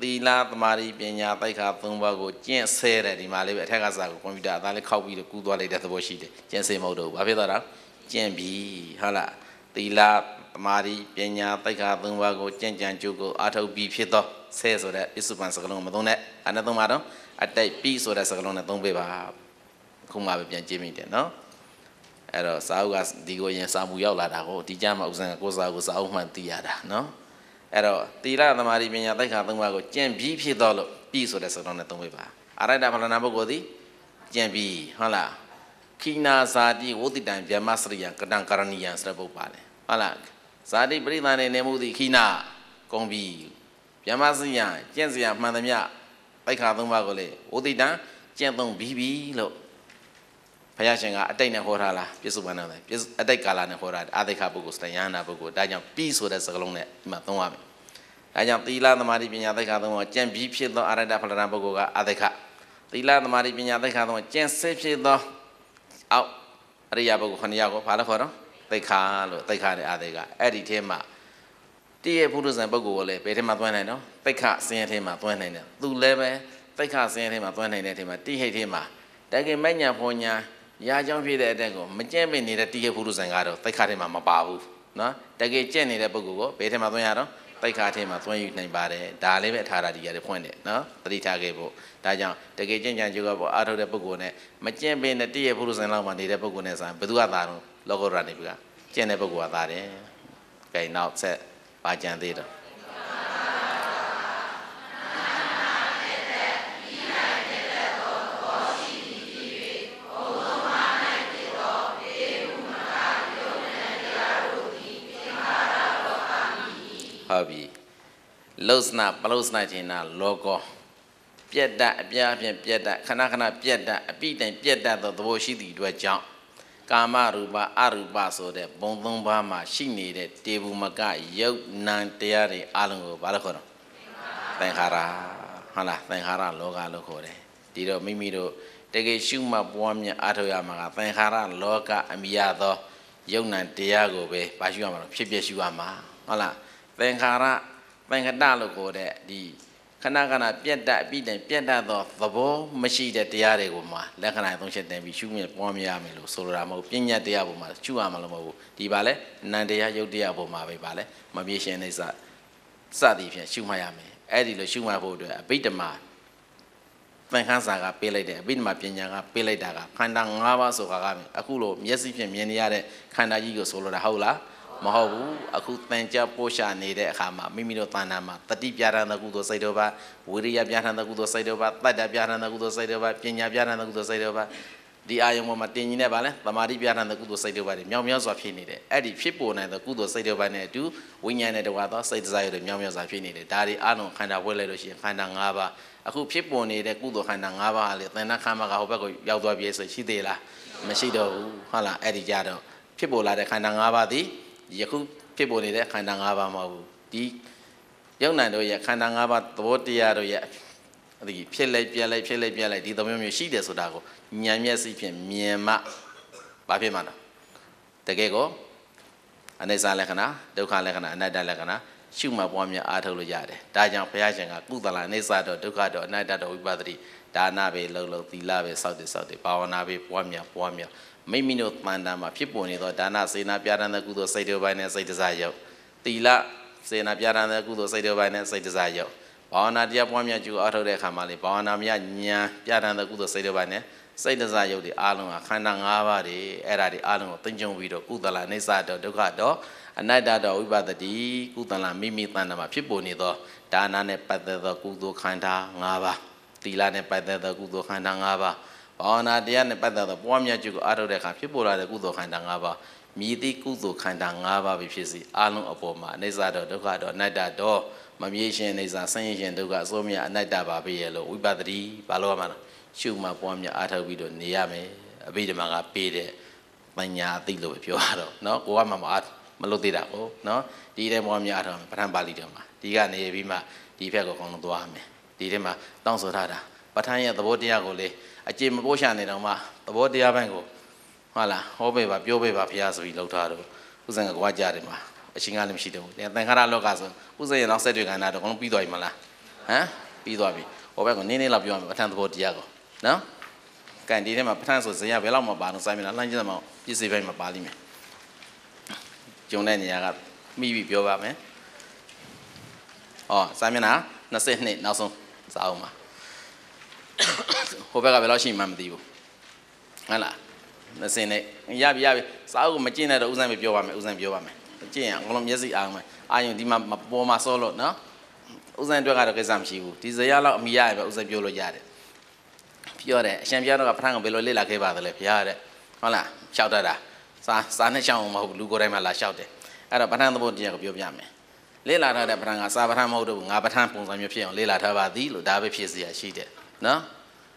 သီလသမာဓိပညာတိုက်ခါသုံးပါးကိုကျင့်ဆဲတယ်ဒီမှာလေးပဲအထက်ကစားကိုကွန်ပျူတာအသားလေးခောက်ပြီးတော့ကူးသွားလိုက်တဲ့သဘောရှိတယ်ကျင့်ဆဲမဟုတ်တော့ဘူးဘာဖြစ်သွားတာကျင့်ပြီဟုတ်လားသီလသမာဓိပညာတိုက်ခါသုံးပါးကိုကျင့်ကြံကြိုးကိုအားထုတ်ပြီးဖြစ်သောဆဲဆိုတဲ့ပစ္စုပန်စကလုံးမသုံးနဲ့အနသုံးပါတော့အတိုက်ပြီးဆိုတဲ့စကလုံးနဲ့သုံးပေးပါခုမှပဲပြန်ကြည့်မိတယ်နော်အဲ့တော့စာအုပ်ကဒီကိုရင်စာမူရောက်လာတာကိုဒီကြမှာဥစဉ်ကိုစာအုပ်ကိုစာအုပ်မှန်သိရတာနော်အဲ့တော့သီလသမာဓိပညာသိက္ခာသုံးပါးကိုကျင့်ပြီးဖြစ်တော့လို့ပြီဆိုတဲ့စကားနဲ့သုံးပေးပါအရဟတဖလနာပုဂ္ဂိုလ်သည်ကျင့်ပြီးဟုတ်လားခိနာဇာတိဝုတိတံဗျမစရိယကတံကရဏီယံဆိုတဲ့ပုဒ်ပါလေဟုတ်လားဇာတိပရိသနေနေမှုသည်ခိနာကုန်ပြီဗျမစရိယကျင့်စရာမှန်သမျှသိက္ခာသုံးပါးကိုလေဝုတိတံကျင့်သုံးပြီးပြီလို့ဘုရားရှင်ကအတိတ်နဲ့ဟောထားလားပြစ္ဆုပန်နဲ့အတိတ်ကာလနဲ့ဟောထားတယ်အာသိခပုဂ္ဂိုလ်စတယန္နာပုဂ္ဂိုလ်ဒါကြောင့်ပြီးဆိုတဲ့စကားလုံးနဲ့ဒီမှာသုံးရမယ်ဒါကြောင့်သီလသမာဓိပညာသိက္ခာသုံးပါးကျင့်ပြီးဖြစ်သောအာရတဖလရပုဂ္ဂိုလ်ကအာသိခသီလသမာဓိပညာသိက္ခာသုံးပါးကျင့်စစ်ဖြစ်သောအောက်အရိယပုဂ္ဂိုလ်ခဏယောက်ကိုဘာလို့ခေါ်တော့သိက္ခာလို့သိက္ခာနဲ့အာသိခအဲ့ဒီထဲမှာတည့်ရဲ့ဘုရုဇံပုဂ္ဂိုလ်ကလည်းဘယ်ထဲမှာသွင်းနိုင်တော့သိက္ခာစင်ရထဲမှာသွင်းနိုင်တယ်သူလည်းပဲသိက္ခာစင်ရထဲမှာသွင်းနိုင်တဲ့ထဲမှာတိဟိတ်ထဲမှာတကယ်မညာဖောညာရာကြောင်းဖြစ်တဲ့အတက်ကိုမကြင့်ပင်နေတဲ့တိရပုရုဇံကတော့တိုက်ခါထဲမှာမပါဘူးနော်တကယ်ကြင့်နေတဲ့ပုဂ္ဂိုလ်ကိုဘယ်ထဲမှာသွင်းရတော့တိုက်ခါထဲမှာသွင်းယူနိုင်ပါတယ်ဒါလည်းပဲအထာရတရားတွေဖွင့်တယ်နော်သတိထားခဲ့ဖို့ဒါကြောင့်တကယ်ကြင့်ကြံကြိုးကပေါ်အားထုတ်တဲ့ပုဂ္ဂိုလ်နဲ့မကြင့်ပင်တဲ့တိရပုရုဇံလောက်မှာနေတဲ့ပုဂ္ဂိုလ်နဲ့ဆိုင်ဘယ်သူကသာတော့လောကုတ္တရာနေပြီကကြင့်တဲ့ပုဂ္ဂိုလ်ကသာတယ်ကဲနောက်ဆက်ပါကြံသေးတယ်ပြီးလုစနာပလုစနာချင်းနာ လောကောပြက်တတ်အပြားဖြင့်ပြက်တတ်ခဏခဏပြက်တတ်အပိတိုင်ပြက်တတ်သောသဘောရှိသည့်အတွက်ကြောင့်ကာမရူပအရူပဆိုတဲ့ဘုံသုံးပါးမှာ ရှိနေတဲ့တေဘူးမကယုတ်နံတရားတွေအလုံးကိုဘာလို့ခေါ်တော့သင်္ခါရဟုတ်လားသင်္ခါရလောကလို့ခေါ်တယ်ဒီတော့မိမိတို့တကယ်ရှုမှတ်ပွားများအားထုတ်ရမှာကသင်္ခါရလောကအမိယသောယုတ်နံတရားကိုပဲဘာရှုရမှာလဲဖြစ်ဖြစ်ရှုရမှာဟုတ်လားသင်္ခါရသင်္ကတလို့ခေါ်တဲ့ဒီခဏခဏပြတ်တက်ပြီးတဲ့ပြတ်တက်သောသဘောမရှိတဲ့တရားတွေကိုမှလက္ခဏာသုံးချက်တင်ပြီးရှုမြင်ပွားများမယ်လို့ဆိုလိုတာမဟုတ်ပညာတရားပေါ်မှာရှုရမှာလို့မဟုတ်ဘူးဒီပါလေနန္တရားယုတ်တရားပေါ်မှာပဲပါလေမပြေရှင်နေစစသည်ဖြင့်ရှုမှရမယ်အဲ့ဒီလိုရှုမှဖို့အတွက်အဘိဓမ္မာသင်္ခန်းစာကပေးလိုက်တယ်အဘိဓမ္မာပညာကပေးလိုက်တာကခန္ဓာ၅ပါးဆိုတာကအခုလိုမျက်စိဖြင့်မြင်နေရတဲ့ခန္ဓာကြီးကိုဆိုလိုတာဟုတ်လားမဟုတ်ဘူးအခုတန်ကြပို့ရှာနေတဲ့အခါမှာမိမိတို့တဏ္ဍာမှာတတိပြာဏတကုသိုလ်စိတ်တော်ပါဝိရိယပြာဏတကုသိုလ်စိတ်တော်ပါတတ္တပြာဏတကုသိုလ်စိတ်တော်ပါပညာပြာဏတကုသိုလ်စိတ်တော်ပါဒီအာယုံပေါ်မှာတင်ကြီးနေပါလဲသမာဓိပြာဏတကုသိုလ်စိတ်တော်ပါတွေမြောင်မြောင်စွာဖြစ်နေတယ်အဲ့ဒီဖြစ်ပေါ်နေတဲ့ကုသိုလ်စိတ်တော်ပါနဲ့အတူဝိညာဉ်နဲ့တဝါသောစိတ်တရားတွေမြောင်မြောင်စွာဖြစ်နေတယ်ဒါတွေအလုံးခန္ဓာဝဲလိုက်လို့ရှိရင်ခန္ဓာ၅ပါးအခုဖြစ်ပေါ်နေတဲ့ကုသိုလ်ခန္ဓာ၅ပါးလေသင်္ဍခမ်းမကဟိုဘက်ကိုရောက်သွားပြီဆိုရှိသေးလားမရှိတော့ဘူးဟုတ်လားအဲ့ဒီကြတော့ဖြစ်ပေါ်လာတဲ့ခန္ဓာ၅ပါးသည်ယခုဖြစ်ပေါ်နေတဲ့ခန္ဓာ၅ပါးမဟုတ်ဘူးဒီယုံနိုင်တို့ရဲ့ခန္ဓာ၅ပါးသဘောတရားတို့ရဲ့ဒီဖြစ်လိုက်ပြက်လိုက်ဖြစ်လိုက်ပြက်လိုက်ဒီသဘောမျိုးရှိတယ်ဆိုတာကိုဉာဏ်မျက်စိဖြင့်မြင်မှဘာဖြစ်မှာလဲတကယ်ကိုအနိစ္စလက္ခဏာဒုက္ခလက္ခဏာအနတ္တလက္ခဏာရှုမှတ်ပွားများအားထုတ်လို့ရတယ်ဒါကြောင့်ဘုရားရှင်ကကုသလအနိစ္စတော့ဒုက္ခတော့အနတ္တတော့ဝိပဿနာဒါနပဲလှုပ်လှုပ်သီလပဲစောင့်တည်စောင့်တည်ဘာဝနာပဲပွားများပွားများမိမိတို့တန်တာမှာဖြစ်ပေါ်နေသောဒါနစေနာပြာဒန်တဲ့ကုသိုလ်စိတ်တွေပိုင်းနဲ့စိတ်တစားရုပ်သီလစေနာပြာဒန်တဲ့ကုသိုလ်စိတ်တွေပိုင်းနဲ့စိတ်တစားရုပ်ဘာဝနာတရားပွားများကျူအားထုတ်တဲ့အခါမှာလေဘာဝနာမြတ်ဉာဏ်ပြာဒန်တဲ့ကုသိုလ်စိတ်တွေပိုင်းနဲ့စိတ်တစားရုပ်တွေအားလုံးကခန္ဓာ၅ပါးတွေအဲ့ဒါတွေအားလုံးကိုသိဉုံပြီးတော့ကုသလအိစ္စတော့ဒုက္ခတော့အနတ္တတော့ဝိပဿတိကုသလမိမိတန်တာမှာဖြစ်ပေါ်နေသောဒါနနဲ့ပတ်သက်သောကုသိုလ်ခန္ဓာ၅ပါးသီလနဲ့ပတ်သက်သောကုသိုလ်ခန္ဓာ၅ပါးဘာဝနာတရားနဲ့ပတ်သက်သောပွားများခြင်းကိုအားထုတ်တဲ့အခါဖြစ်ပေါ်လာတဲ့ကုသိုလ်ခန္ဓာ၅ပါးမြည်သည့်ကုသိုလ်ခန္ဓာ၅ပါးပဲဖြစ်စီအလုံးအပေါ်မှာအနိစ္စတော့ဒုက္ခတော့အနတ္တတော့မမြင်ရှင်အနိစ္စဆင်းရဲရှင်ဒုက္ခအစိုးမြအနတ္တပါပဲရဲ့လို့ဝိပဿတိဘာလို့ရမှာလဲရှုမှပွားများအားထုတ်ပြီးတော့နေရမယ်အဘိဓမ္မာကပေးတဲ့ပညာအသိလို့ပဲပြောရတော့เนาะကိုကမှမအားမလို့သေးတာကိုเนาะဒီတဲ့ပွားများအားထုတ်ပဋ္ဌာန်းပါဠိတော်မှာဒီကနေပြီးမှဒီဖက်ကိုအကုန်လုံးသွားရမယ်ဒီထဲမှာတောင်းဆိုထားတာပဋ္ဌာန်းရဲ့သဘောတရားကိုလေးအကျေမပို့ရှာနေတော့မှသဘောတရားပိုင်းကိုဟုတ်လားဟောပေးပါပြောပေးပါဖရာဆိုပြီးလှုပ်ထားတော့ဥစဉ်ကကွာကြတယ်မှာအချင်းကလည်းမရှိတော့ဘူးတန်ခါရလောကဆိုဥစဉ်ရဲ့နောက်ဆက်တွေကဏ္ဍတော့အကုန်လုံးပြီးသွားပြီမလားဟမ်ပြီးသွားပြီဟောဘက်ကိုနင်းနေလောက်ပြောရမယ်ပဋ္ဌာန်သဘောတရားကိုနော်ကဲဒီထဲမှာပဋ္ဌာန်ဆိုဇင်ရဘယ်လောက်မှပါတော့စိုင်းမလားလှမ်းကြည့်တယ်မအောင်ပြည့်စုံပိုင်းမှာပါလိမ့်မယ်ကျုံတဲ့နေရာကမိပြီပြောပါမယ်။အော်စာမျက်နှာ22နောက်ဆုံးစာအုပ်မှာ။ဟိုဘက်ကဘယ်လောက်ရှိမှမသိဘူးဟုတ်လားမစင်နဲ့ရပြီရပြီစာအုပ်ကိုမကျင့်တဲ့တော့ဦးစံပဲပြောပါမယ်ဦးစံပြောပါမယ်ကျင့်ရအောင်အကုန်လုံးမျက်စိအောင်မယ်အာယုံဒီမှာပေါ်မှာစောလို့နော်ဦးစံအတွက်ကတော့ကိစ္စမရှိဘူးဒီဇရာလောက်အမိရရပဲဦးစံပြောလို့ရတယ်ပြောတယ်အရှင်ပြားတော့ကပထမကဘယ်လိုလေ့လာခဲ့ပါသလဲဖရားတဲ့ဟုတ်လားရှောက်တတ်တာစာစာနဲ့ရှောက်အောင်မဟုတ်ဘူးလူကိုယ်တိုင်မှလာရှောက်တယ်အဲ့တော့ပထမသဘောတရားကိုပြောပြမယ်လေ့လာထားတဲ့ပထမကစာပထမမဟုတ်တော့ဘူးငါပထမပုံစံမျိုးဖြစ်အောင်လေ့လာထားပါသည်လို့ဒါပဲဖြစ်စရာရှိတယ်နော်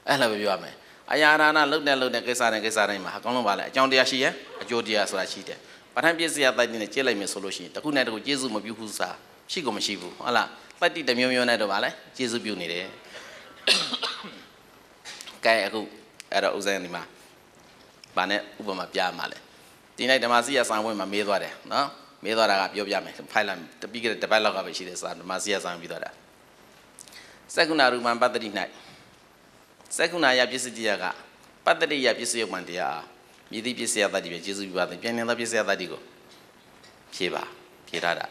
အဲ့လိုပဲပြောရမယ်အရာဒါနလုံတဲ့လုံတဲ့ကိစ္စတိုင်းကိစ္စတိုင်းမှာအကောင်းလုံးပါလေအကြောင်းတရားရှိရင်အကျိုးတရားဆိုတာရှိတယ်ပဋ္ဌာန်းပြည့်စရာတိုက်တင်နဲ့ကျင့်လိုက်မယ်ဆိုလို့ရှိရင်တစ်ခုနဲ့တစ်ခုကျေးဇူးမပြုဘူးစားရှိကောမရှိဘူးဟုတ်လားတိုက်တိတမျိုးမျိုးနဲ့တော့ပါလေကျေးဇူးပြုနေတယ်ကဲအခုအဲ့တော့ဦးဇင်းဒီမှာဗာနဲ့ဥပမာပြမှာလေဒီနေ့ဓမ္မစီရဆံဝင်မှာမေးသွားတယ်နော်မေးသွားတာကပြောပြမယ်ဖိုင်လာတပိကတပတ်လောက်ကပဲရှိတယ်စာဓမ္မစီရဆံပြီးသွားတာစက္ကုဏရူပံပတ္တိ၌စက္ကုဏယပစ္စတိယကပတ္တရိယပစ္စယုတ်မှန်တရားမြည်သည့်ပစ္စယတ္တိပဲကျေစုပြုပါသည်ပြန်လည်သောပစ္စယတ္တိကိုဖြေပါဖြေထားတာ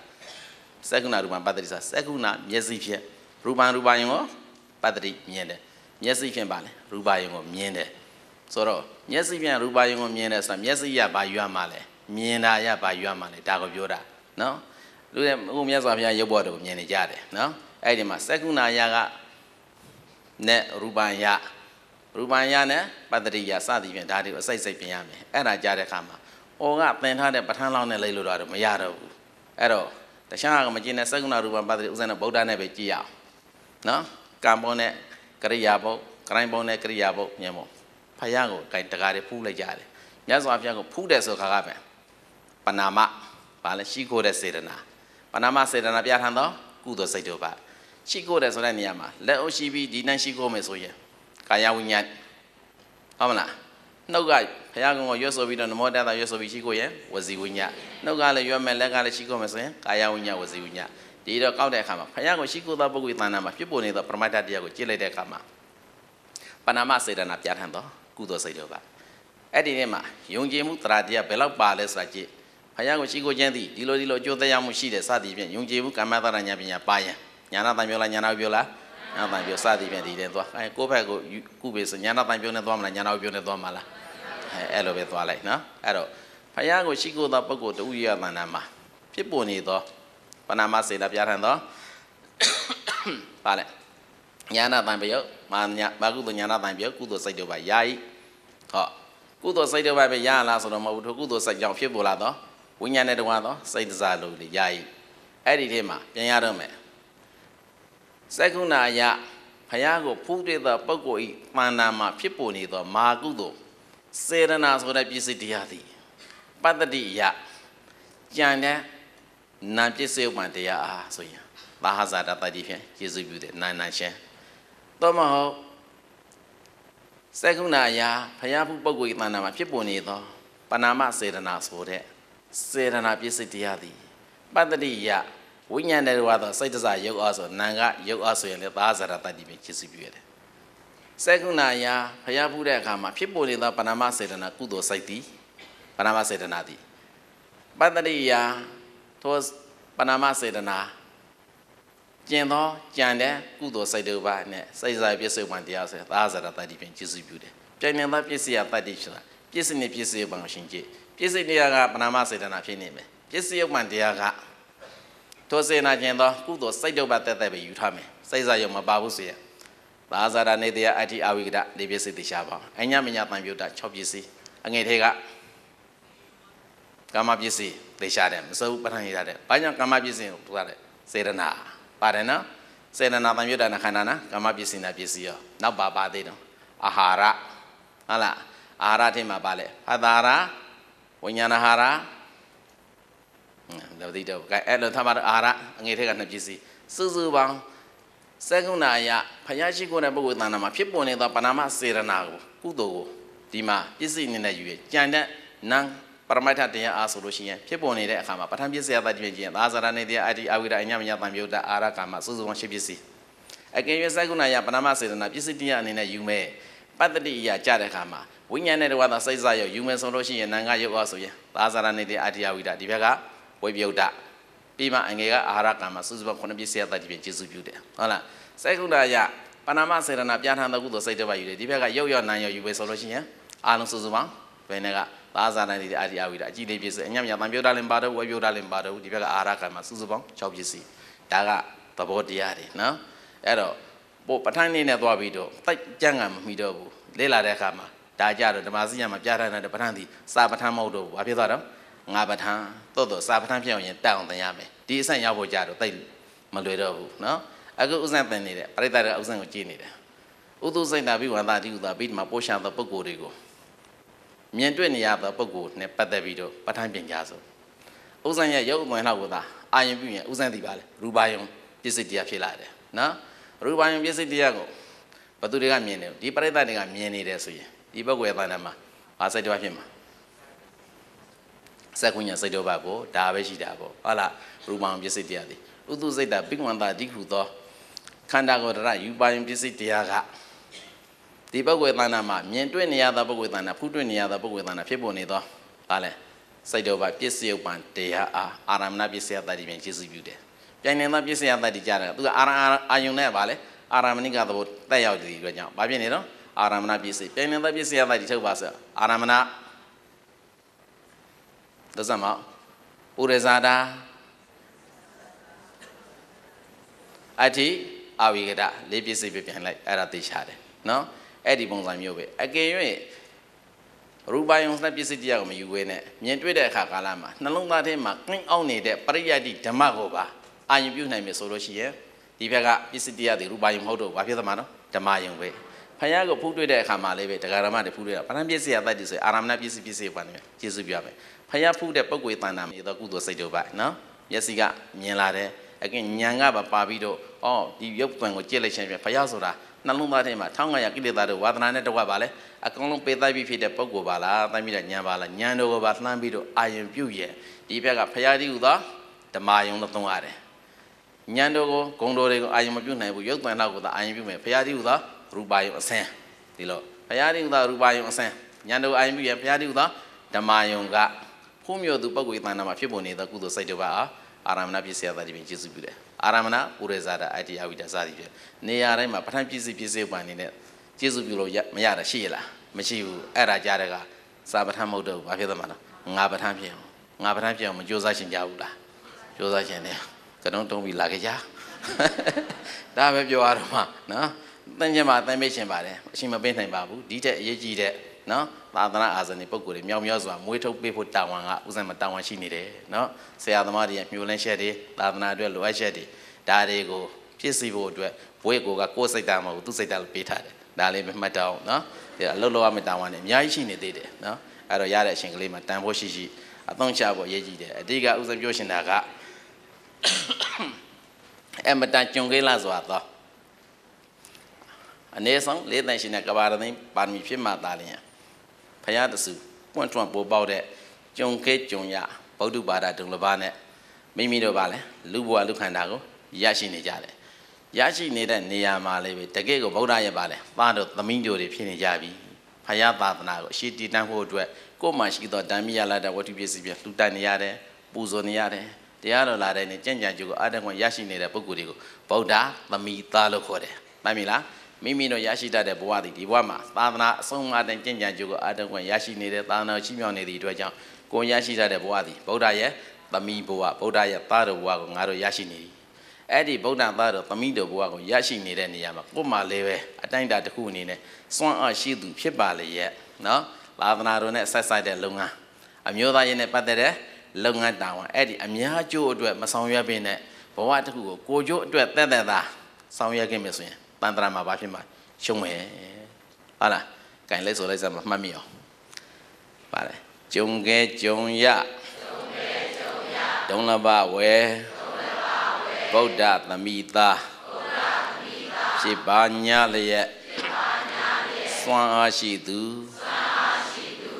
စက္ကုဏရူပံပတ္တရိဆိုစက္ကုဏမျက်စိဖြင့်ရူပံရူပယုံကိုပတ္တရိမြင်တယ်မျက်စိဖြင့်ပါလဲရူပယုံကိုမြင်တယ်ဆိုတော့မျက်စိဖြင့်ရူပယုံကိုမြင်တယ်ဆိုတာမျက်စိရဘာယူရမှာလဲမြင်တာရဘာယူရမှာလဲဒါကိုပြောတာနော်လူတွေဟိုမြတ်စွာဘုရားရုပ်ဘောတော်ကိုမြင်နေကြတယ်နော်အဲ့ဒီမှာစက္ကုဏရကနဲ့ရူပန်ယရူပန်ယနဲ့ပတ္တရိယစသည်ဖြင့်ဒါတွေကိုအစိုက်စိုက်ပြင်ရမယ်အဲ့ဒါကြားတဲ့အခါမှာအော်ကသင်ထားတဲ့ပဋ္ဌာန်းလောက်နဲ့လိမ့်လို့တော့မရတော့ဘူးအဲ့တော့တခြားကမကျင်တဲ့စက္ကုဏရူပန်ပတ္တရိဥစ္စာနဲ့ဗုဒ္ဓနဲ့ပဲကြည့်ရအောင်နော်ကံပေါ်နဲ့ကရိယာပုတ်ကရိုင်းပေါ်နဲ့ကရိယာပုတ်မြန်ပေါ့ဖယားကိုအကင်တကားတွေဖူးလိုက်ကြတယ်မြတ်စွာဘုရားကိုဖူးတယ်ဆိုခါကပဲပဏာမဘာလဲရှိခိုးတဲ့စေတနာပဏာမစေတနာပြထန်သောကုသိုလ်စိတ်တို့ပါရှိကိုတယ်ဆိုတဲ့နေရာမှာလက်အုပ်ရှိပြီးဒီနိုင်ရှိကိုမယ်ဆိုရင်ကာယဝိညာဉ်ဟုတ်မလားနှုတ်ကဘုရားကောင်ကိုရွတ်ဆိုပြီးတော့နမောတတရွတ်ဆိုပြီးရှိကိုရင်ဝစီဝိညာဉ်နှုတ်ကလည်းရွတ်မယ်လက်ကလည်းရှိကိုမယ်ဆိုရင်ကာယဝိညာဉ်ဝစီဝိညာဉ်ဒီတော့ကောက်တဲ့အခါမှာဘုရားကိုရှိကိုသောပုဂ္ဂိုလ်သဏ္ဍာန်မှာဖြစ်ပေါ်နေသောပရမတ္တတရားကိုကြည့်လိုက်တဲ့အခါမှာပဏာမစေတနာပြဋ္ဌာန်းသော ကုသိုလ်စိတ်တို့ပါအဲ့ဒီနေ့မှာယုံကြည်မှုတရားတရားဘယ်လောက်ပါလဲဆိုတာကြည့်ဘုရားကိုရှိကိုခြင်းသည်ဒီလိုဒီလိုအကျိုးသက်ရောက်မှုရှိတယ်စသည်ဖြင့်ယုံကြည်မှုကမ္မသရဏဉာဏ်ပညာပါရင်ညာနာတန်ပြောလားညာနာပြောလားညာနာတန်ပြောစသည်ဖြင့်ဒီတဲ့သွားအဲကိုယ့်ဘက်ကိုကုပေဆိုညာနာတန်ပြောနဲ့သွားမလားညာနာပြောနဲ့သွားမလားအဲအဲ့လိုပဲသွားလိုက်နော်အဲ့တော့ဖယားကိုရှိခိုးသောပုဂ္ဂိုလ်တူရိယတဏ္ဍာမှာဖြစ်ပေါ်နေသောပဏာမစေတာပြဋ္ဌာန်းသောပါလေညာနာတန်ပြောမာညာမကုသိုလ်ညာနာတန်ပြောကုသိုလ်စိတ်တို့ပါယာယီဟောကုသိုလ်စိတ်တို့ပါပဲရလားဆိုတော့မဟုတ်ဘူးသူကုသိုလ်စိတ်ကြောင့်ဖြစ်ပေါ်လာသောဝိညာဉ်နဲ့တကွာသောစိတ်တစားလို့လေယာယီအဲ့ဒီထဲမှာပြန်ရတော့မယ်စိတ်ကုဏအယဖယားကိုဖူးတွေ့သော ပုဂ္ဂိုလ်ဤပန္နာမှာဖြစ်ပေါ်နေသော မာကုသို့စေရနာဆိုတဲ့ပစ္စည်းတရားသည်ပတ္တိယကြံတဲ့နာပစ္စည်းဥပ္ပံတရားအားဆိုရင်ဘာဟာဇာတတတိဖြင့်ယေစုပြုတဲ့နာနာရှင်သောမဟုတ်စက္ကုဏအရာဖယားဖူးပုဂ္ဂိုလ်ဤတဏ္ဍာမှာဖြစ်ပေါ်နေသောပဏာမစေတနာဆိုတဲ့စေတနာပစ္စည်းတရားသည်ပတ္တိယဝိညာဉ်တွေဝါသောစိတ်တစရုပ်အားဆိုနာကရုပ်အားဆိုရင်လည်းသာဇရတတ္တိပဲခြေစုပြုရတယ်။စေကုဏယာဖျားဖူးတဲ့အခါမှာဖြစ်ပေါ်နေသောပဏာမစေတနာကုသိုလ်စိတ်သည်ပဏာမစေတနာသည်ပတ္တိယာသောပဏာမစေတနာကျင်သောကြံတဲ့ကုသိုလ်စိတ်တို့ပါနဲ့စိတ်စားပြည့်စုံမှတရားဆိုသာဇရတတ္တိပဲခြေစုပြုတယ်။ပြန်မြင်သောပြည့်စည်ရာတတ္တိဆိုတာပြည့်စည်နေပြည့်စည်ပံရှင်ကြည့်ပြည့်စည်နေရာကပဏာမစေတနာဖြစ်နေမယ်။ပြည့်စည်ရုပ်မှတရားကထိုစေနာကျင်သောကုသိုလ်စိတ်တုပ္ပတက်တက်ပဲယူထားမယ်စိတ်စာရုံမပါဘူးဆိုရဘာသာရနေတရားအတ္တိအဝိကတနေပစ္စည်းတရားပါအညမညာတံပြုတ်တာ6ပစ္စည်းအငယ်ထဲကကာမပစ္စည်းသိရှာတယ်မစိုးပဋ္ဌာန်းရတဲ့ဘာကြောင့်ကာမပစ္စည်းကိုပြောရတယ်စေတနာပါတယ်နော်စေတနာတံမြွတ်တာနခန္ဓာနာကာမပစ္စည်းနာပစ္စည်းရောနောက်ပါပါသေးတော့အာဟာရဟုတ်လားအာဟာရထဲမှာပါလေအတာရဝိညာဏဟာရဒါမသိတော့ဘူးအဲ့လိုသမထအာရအငယ်ထက်ကနှစ်ပစ္စည်းစုစုပေါင်းစေကုဏယဖယားရှိကိုတဲ့ပုဂ္ဂိုလ်တဏ္ဍာမှာဖြစ်ပေါ်နေသောပဏာမစေရနာကိုကုသိုလ်ကိုဒီမှာပစ္စည်းအနေနဲ့ယူရကြံတဲ့နံပရမတ္ထတရားအားဆိုလို့ရှိရင်ဖြစ်ပေါ်နေတဲ့အခါမှာပထမပစ္စည်းအသတိပြင်ခြင်းသာဇာရနေတရားအတ္တိအဝိဒအညမညတံမြုတ်တအာရကာမစုစုပေါင်းရှိပစ္စည်းအကယ်၍စေကုဏယပဏာမစေရနာပစ္စည်းတရားအနေနဲ့ယူမယ်ပတ္တိယကြတဲ့အခါမှာဝိညာဉ်နဲ့တဝါသာစိတ်စားရောက်ယူမယ်ဆိုလို့ရှိရင်နံကရုပ်အားဆိုရင်သာဇာရနေတဲ့အတ္တိအဝိဒဒီဘက်ကဝိပယုတ်တပြီးမှအငယ်ကအာဟာရကံမှာစုစုပေါင်း9ပြည့်ဆရာတတ်ကြီးပြင်ကျေစုပြုတယ်ဟုတ်လားစိတ်ကုဏ္ဏယပဏမစေရဏပြဋ္ဌာန်းတဲ့ကုသိုလ်စိတ်တစ်ပါးယူတယ်ဒီဘက်ကရုပ်ရောနာရောယူပဲဆိုလို့ရှိရင်အားလုံးစုစုပေါင်းဘယ်နဲ့ကသာဇာနိုင်တွေအာဒီအဝိဒအကြည့်လေးပြည့်စုံအညမညာတံပြုတ်တာလင်ပါတော့ဝဲပြုတ်တာလင်ပါတော့ဒီဘက်ကအာရကံမှာစုစုပေါင်း6ပြည့်စီဒါကသဘောတရားတွေနော်အဲ့တော့ပို့ပဋ္ဌာန်းနေနဲ့သွားပြီးတော့တိုက်ကြံ့ကမမိတော့ဘူးလေ့လာတဲ့အခါမှာဒါကြတော့ဓမ္မစရိယမှာပြဋ္ဌာန်းတဲ့ပဋ္ဌာန်းဒီစာပဋ္ဌာန်းမဟုတ်တော့ဘူးဘာဖြစ်သွားတော့ငါပဋ္ဌာန်းသို့တော့စာပဋ္ဌာန်းဖြစ်အောင်ရင်တက်အောင်သင်ရမယ်ဒီအဆင့်ရောက်ဖို့ကြတော့တိတ်မလွယ်တော့ဘူးเนาะအခုဥစဉ်သင်နေတယ်ပရိသတ်ကအဥစဉ်ကိုကြည့်နေတယ်ဥဒုစိတ်တာပြီးဝန္တာတိဥတာပြီးဒီမှာပို့ရှာသောပုဂ္ဂိုလ်တွေကိုမြင်တွေ့နေရသောပုဂ္ဂိုလ်နဲ့ပတ်သက်ပြီးတော့ပဋ္ဌာန်းပညာဆိုဥစဉ်ရဲ့ရုပ်အမှန်လောက်ကိုသာအာယံပြုရင်ဥစဉ်သိပါလေရူပါယုံပစ္စည်းတရားဖြစ်လာတယ်เนาะရူပါယုံပစ္စည်းတရားကိုဘသူတွေကမြင်တယ်ဒီပရိသတ်တွေကမြင်နေတယ်ဆိုရင်ဒီပုဂ္ဂိုလ်ရဲ့တဏ္ဍာမှာဘာစိတ်တစ်ပါးဖြစ်မှာစက်ကွညာစိတ်တော့ပါပေါ့ဒါပဲရှိတာပေါ့ဟုတ်လားရူပံပစ္စည်းတရားသည်ဥတုစိတ်တာပိကဝန္တာတိခုသောခန္ဓာကိုယ်တရားယူပါရင်ပစ္စည်းတရားကဒီပုဂ္ဂိုလ်သဏ္ဍာန်မှာမြင်တွေ့နေရသောပုဂ္ဂိုလ်သဏ္ဍာန်ဖူးတွေ့နေရသောပုဂ္ဂိုလ်သဏ္ဍာန်ဖြစ်ပေါ်နေသောဒါလဲစိတ်တော်ပါပစ္စယုပံတရားအားအာရမဏပစ္စယတတိပြန်ကျေစုပြုတယ်။ပြိုင်နေသောပစ္စယတတိကြတယ်သူကအာရအာယုန်နဲ့ပါလဲအာရမဏိကသဘောတက်ရောက်တည်ကြကြောင့်ဘာဖြစ်နေတော့အာရမဏပစ္စည်းပြိုင်နေသောပစ္စယတတိထုတ်ပါဆိုအာရမဏသက်ဆက်မောက်ပုရိဇာတာအထိအာဝိကဒလေးပစ္စည်းပြပြန်လိုက်အဲ့ဒါသိချတယ်နော်အဲ့ဒီပုံစံမျိုးပဲအကယ်၍ရူပယုံစက်ပစ္စည်းတရားကိုမယူဝဲနဲ့မြင်တွေ့တဲ့အခါကာလမှာနှလုံးသားထဲမှာကင်းအောင်နေတဲ့ပရိယတ်တိဓမ္မကိုပါအာရုံပြုနိုင်မယ်ဆိုလို့ရှိရင်ဒီဘက်ကပစ္စည်းတရားတွေရူပယုံမဟုတ်တော့ဘာဖြစ်သမှာနော်ဓမ္မယုံပဲဖယားကိုဖူးတွေ့တဲ့အခါမှာလည်းပဲတရားဓမ္မတွေဖူးတွေ့တာပဏ္ဏပစ္စည်းအတ္တိဆိုအာရမဏပစ္စည်းပစ္စည်းပါနေကျေစုပြမယ်ဖယားဖုတဲ့ပုဂ္ဂွေတန်တာမြေတော့ကုသိုလ်စိတ်တို့ပါနော်မျက်စိကမြင်လာတယ်အကင်ညာကပါပါပြီးတော့အော်ဒီရုပ်ပံကိုကြည့်လိုက်ချင်းပြန်ဖယားဆိုတာနှလုံးသားထဲမှာ1500ကိလေသာတို့ဝါသနာနဲ့တဝက်ပါလေအကောင်လုံးပေးတိုက်ပြီးဖြစ်တဲ့ပုဂ္ဂိုလ်ပါလားတိုက်ပြီးတဲ့ညာပါလားညာတို့ကိုပါလှမ်းပြီးတော့အာယံပြုတ်ရဲ့ဒီဘက်ကဖယားတိဟူသောဓမ္မယုံလို့သုံးရတယ်ညံတို့ကိုဂုံတို့တွေကိုအာယုံမပြုတ်နိုင်ဘူးရုပ်တန်တော့ကိုသာအာယုံပြုတ်မယ်ဖရာတိဟူသောရူပါယုံအစင်းဒီလိုဖရာတိဟူသောရူပါယုံအစင်းညံတို့အာယုံပြုတ်ရင်ဖရာတိဟူသောဓမ္မယုံကဖုံးမြော်သူပုဂ္ဂိုလ်တဏ္ဍာမှာဖြစ်ပေါ်နေတဲ့ကုသိုလ်စိတ်တစ်ပါးအားအာရမဏပစ္စယသာတိပင်ကျေစုပြုတယ်အာရမဏဥရဇာတာအတ္တိယဝိတစသည်ဖြင့်နေရာတိုင်းမှာပဋ္ဌာန်းပစ္စည်းပစ္စည်းပန်နေတဲ့ကျေစုပြုလို့မရတာရှိရလားမရှိဘူးအဲ့ဒါကြားတဲ့ကစာပဋ္ဌာန်းမဟုတ်တော့ဘူးဘာဖြစ်သမှာလဲငါပဋ္ဌာန်းဖြစ်အောင်ငါပဋ္ဌာန်းဖြစ်အောင်မကြိုးစားရှင်ကြဘူးလားကြိုးစားရှင်တယ်ကတော့တုံးပြီးလာခဲ့ကြဒါပဲပြောရတော့မှနော်တန်ကျင်ပါတန်မေ့ရှင်ပါတယ်အရှင်မပေးနိုင်ပါဘူးဒီတဲ့အရေးကြီးတဲ့နော်သာသနာအာဇာနည်ပုဂ္ဂိုလ်တွေမြောက်မြောက်စွာမွေးထုတ်ပေးဖို့တာဝန်ကဥစဉ်မတာဝန်ရှိနေတယ်နော်ဆရာသမားတွေရဲ့မျိုးလန်းချက်တွေသာသနာအတွက်လိုအပ်ချက်တွေဒါတွေကိုပြည့်စည်ဖို့အတွက်ဘွေကိုကကိုယ်စိတ်သားမဟုတ်သူ့စိတ်သားလည်းပေးထားတယ်ဒါလေးမမှတ်တော့နော်အဲအလုပ်လုပ်ရမယ့်တာဝန်တွေအများကြီးရှိနေသေးတယ်နော်အဲ့တော့ရတဲ့အချိန်ကလေးမှာတန်ဖို့ရှိရှိအသုံးချဖို့ရည်ကြီးတယ်အဓိကဥစဉ်ပြောရှင်တာကအမတန်ကြုံခဲ့လာစွာသောအနေဆုံးလေးတန်ရှင်တဲ့ကဘာရသိပါရမီဖြစ်မှသာလျှင်ဖရာတဆူပွန့်တွန့်ပေါ်ပေါက်တဲ့ကြုံခဲကြုံရဗုဒ္ဓဘာသာဒုံလဘာနဲ့မိမိတို့ဗာလဲလူဘဝလူခန္ဓာကိုရရှိနေကြတယ်ရရှိနေတဲ့နေရာမှာလည်းပဲတကယ့်ကိုဗုဒ္ဓရဲ့ပါလဲသားတို့သမီးတို့တွေဖြစ်နေကြပြီဖရာသာသနာကိုအရှိတည်တံ့ဖို့အတွက်ကိုယ်မှရှိသောဓမ္မိယလာတဲ့ဝတ္ထုပစ္စည်းပြလှူဒန်းနေရတယ်ပူဇော်နေရတယ်တရားတော်လာတဲ့နေ့ကြံ့ကြံ့ကြိုးကိုအတက်ခွင့်ရရှိနေတဲ့ပုဂ္ဂိုလ်တွေကိုဗုဒ္ဓသမီးသားလို့ခေါ်တယ်မှန်ပြီလားမိမိတို့ရရှိတတ်တဲ့ဘဝသည်ဒီဘဝမှာသာသနာအဆုံးအမတန်ကျင့်ကြံကြိုးကိုအားထုတ်ခွင့်ရရှိနေတဲ့သာသနာရှိမြောက်နေသည့်အတွက်ကြောင့်ကိုယ်ရရှိတတ်တဲ့ဘဝသည်ဗုဒ္ဓရဲ့သမီးဘဝဗုဒ္ဓရဲ့သားတော်ဘဝကိုငါတို့ရရှိနေပြီအဲ့ဒီဗုဒ္ဓသားတော်သမီးတော်ဘဝကိုရရှိနေတဲ့နေရာမှာကိုယ်မှလည်းပဲအတိုင်းအတာတစ်ခုအနေနဲ့စွမ်းအားရှိသူဖြစ်ပါလေရဲ့နော်သာသနာတော်နဲ့ဆက်ဆိုင်တဲ့လုပ်ငန်းအမျိုးသားရေးနဲ့ပတ်သက်တဲ့လုပ်ငန်းတာဝန်အဲ့ဒီအများကျိုးအတွက်မဆောင်ရွက်ပင်နဲ့ဘဝတစ်ခုကိုကိုကျိုးအတွက်တက်တက်သာဆောင်ရွက်ခဲ့မယ်ဆိုရင်တန်တရာမှာဘာဖြစ်မှာရှုံးမယ်ဟုတ်လားကင်လဲဆိုလိုက်စမ်းမှတ်မိအောင်ပါတယ်ဂျုံကဲဂျုံရဒုံလဘဝေဗုဒ္ဓသမိသားဖြစ်ပါညလျက်စွမ်းအားရှိသူ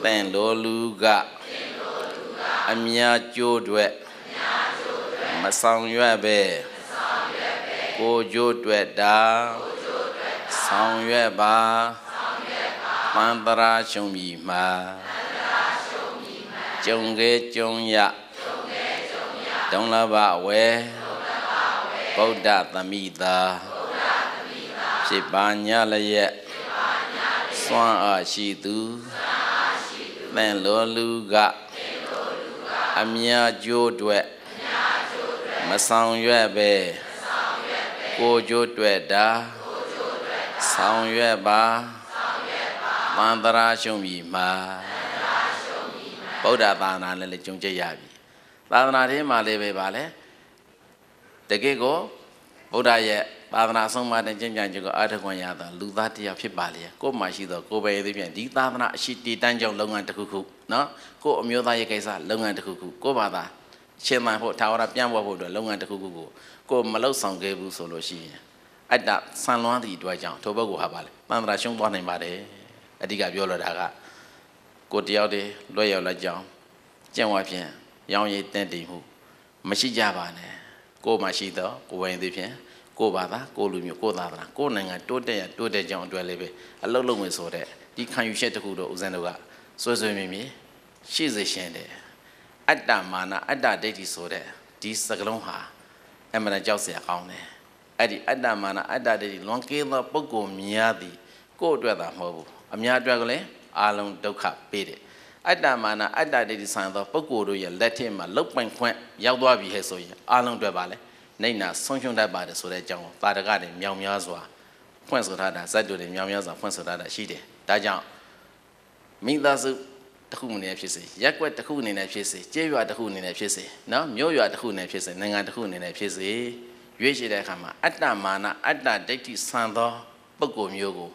ပင်လိုလူကအများကြိုးတွေမဆောင်ရွက်ပဲကိုကြိုးတွေ့တာဆောင်ရွက်ပါမန္တရာရှုံပြီမှာကြုံခဲ့ကြုံရဒုံလဘဝေဗုဒ္ဓသမိတာဖြစ်ပါညလျက်စွမ်းအားရှိသူသင်လိုလူကအမြာကျိုးတွေ့မဆောင်ရွက်ပဲကိုကျိုးတွေ့တာဆောင်ရွက်ပါဆောင်ရွက်ပါမန္တရာရှုံပြီမှာဗုဒ္ဓဘာသာနဲ့လည်းကြုံကြရပြီသာသနာထဲမှာလည်းပဲပါလေတကယ့်ကိုဗုဒ္ဓရဲ့သာသနာဆုံးမတဲ့ကျင့်ကြံခြင်းကိုအားထုတ်ခွင့်ရသောလူသားတရားဖြစ်ပါလေကို့မှာရှိသောကိုယ်ပဲသည်ဖြင့်ဒီသာသနာအရှိတည်တန်းကြောင့်လုပ်ငန်းတစ်ခုခုနော်ကို့အမျိုးသားရဲ့ကိစ္စလုပ်ငန်းတစ်ခုခုကို့ဘာသာရှင်းမှန်ဖို့ထာဝရပြန့်ပွားဖို့အတွက်လုပ်ငန်းတစ်ခုခုကိုကို့မလုပ်ဆောင်ခဲ့ဘူးဆိုလို့ရှိရင်အတ္တဆန်လွမ်းသည့်အတွက်ကြောင့်ထိုဘက်ကဟာပါလေတန်ត្រာရှုံးသွားနိုင်ပါတယ်အဓိကပြောလိုတာကကိုတယောက်တည်းလွတ်ရောက်လက်ကြောင်းကြံ့ဝါဖြင့်ရောင်းရည်တင့်တည်မှုမရှိကြပါနဲ့ကိုမှရှိသောကိုဝိုင်းသည်ဖြင့်ကိုဘာသာကိုလူမျိုးကိုသာသနာကိုနိုင်ငံတိုးတက်ရတိုးတက်ကြောင်းအတွက်လည်းပဲအလုတ်လုံးဝင်ဆိုတဲ့ဒီခံယူချက်တခုတော့ဦးဇင်းတို့ကဆွေဆွေမြေမြေရှိစေရှင်တယ်အတ္တမာနအတ္တဒိဋ္ဌိဆိုတဲ့ဒီစကလုံးဟာအမှန်တရားကြောက်စရာကောင်းတယ်အဲ့ဒီအတ္တမာနအတ္တတည်းလွန်ကင်းသောပုဂ္ဂိုလ်များသည် ကိုယ့်အတွက်သာမဟုတ်ဘူးအများအတွက်ကလည်းအာလုံးဒုက္ခပေးတယ်အတ္တမာနအတ္တတည်းဆိုင်သောပုဂ္ဂိုလ်တို့ရဲ့လက်ထက်မှာလုတ်ပိုင်ခွင့်ရောက်သွားပြီဟဲ့ဆိုရင်အာလုံးအတွက်ပါလေနိုင်နာဆုံးရှုံးတတ်ပါတယ်ဆိုတဲ့အကြောင်းကိုတာရကတွေမြောင်များစွာဖွင့်ဆိုထားတာဇတ်တို့တွေမြောင်များစွာဖွင့်ဆိုထားတာရှိတယ်ဒါကြောင့်မိသားစုတစ်ခုအနေနဲ့ဖြစ်စေရက်ွက်တစ်ခုအနေနဲ့ဖြစ်စေကျေးရွာတစ်ခုအနေနဲ့ဖြစ်စေနော်မြို့ရွာတစ်ခုအနေနဲ့ဖြစ်စေနိုင်ငံတစ်ခုအနေနဲ့ဖြစ်စေရွေးချယ်တဲ့အခါမှာအတ္တမာနအတ္တဒိဋ္ဌိဆန်သော ပုဂ္ဂိုလ်မျိုးကို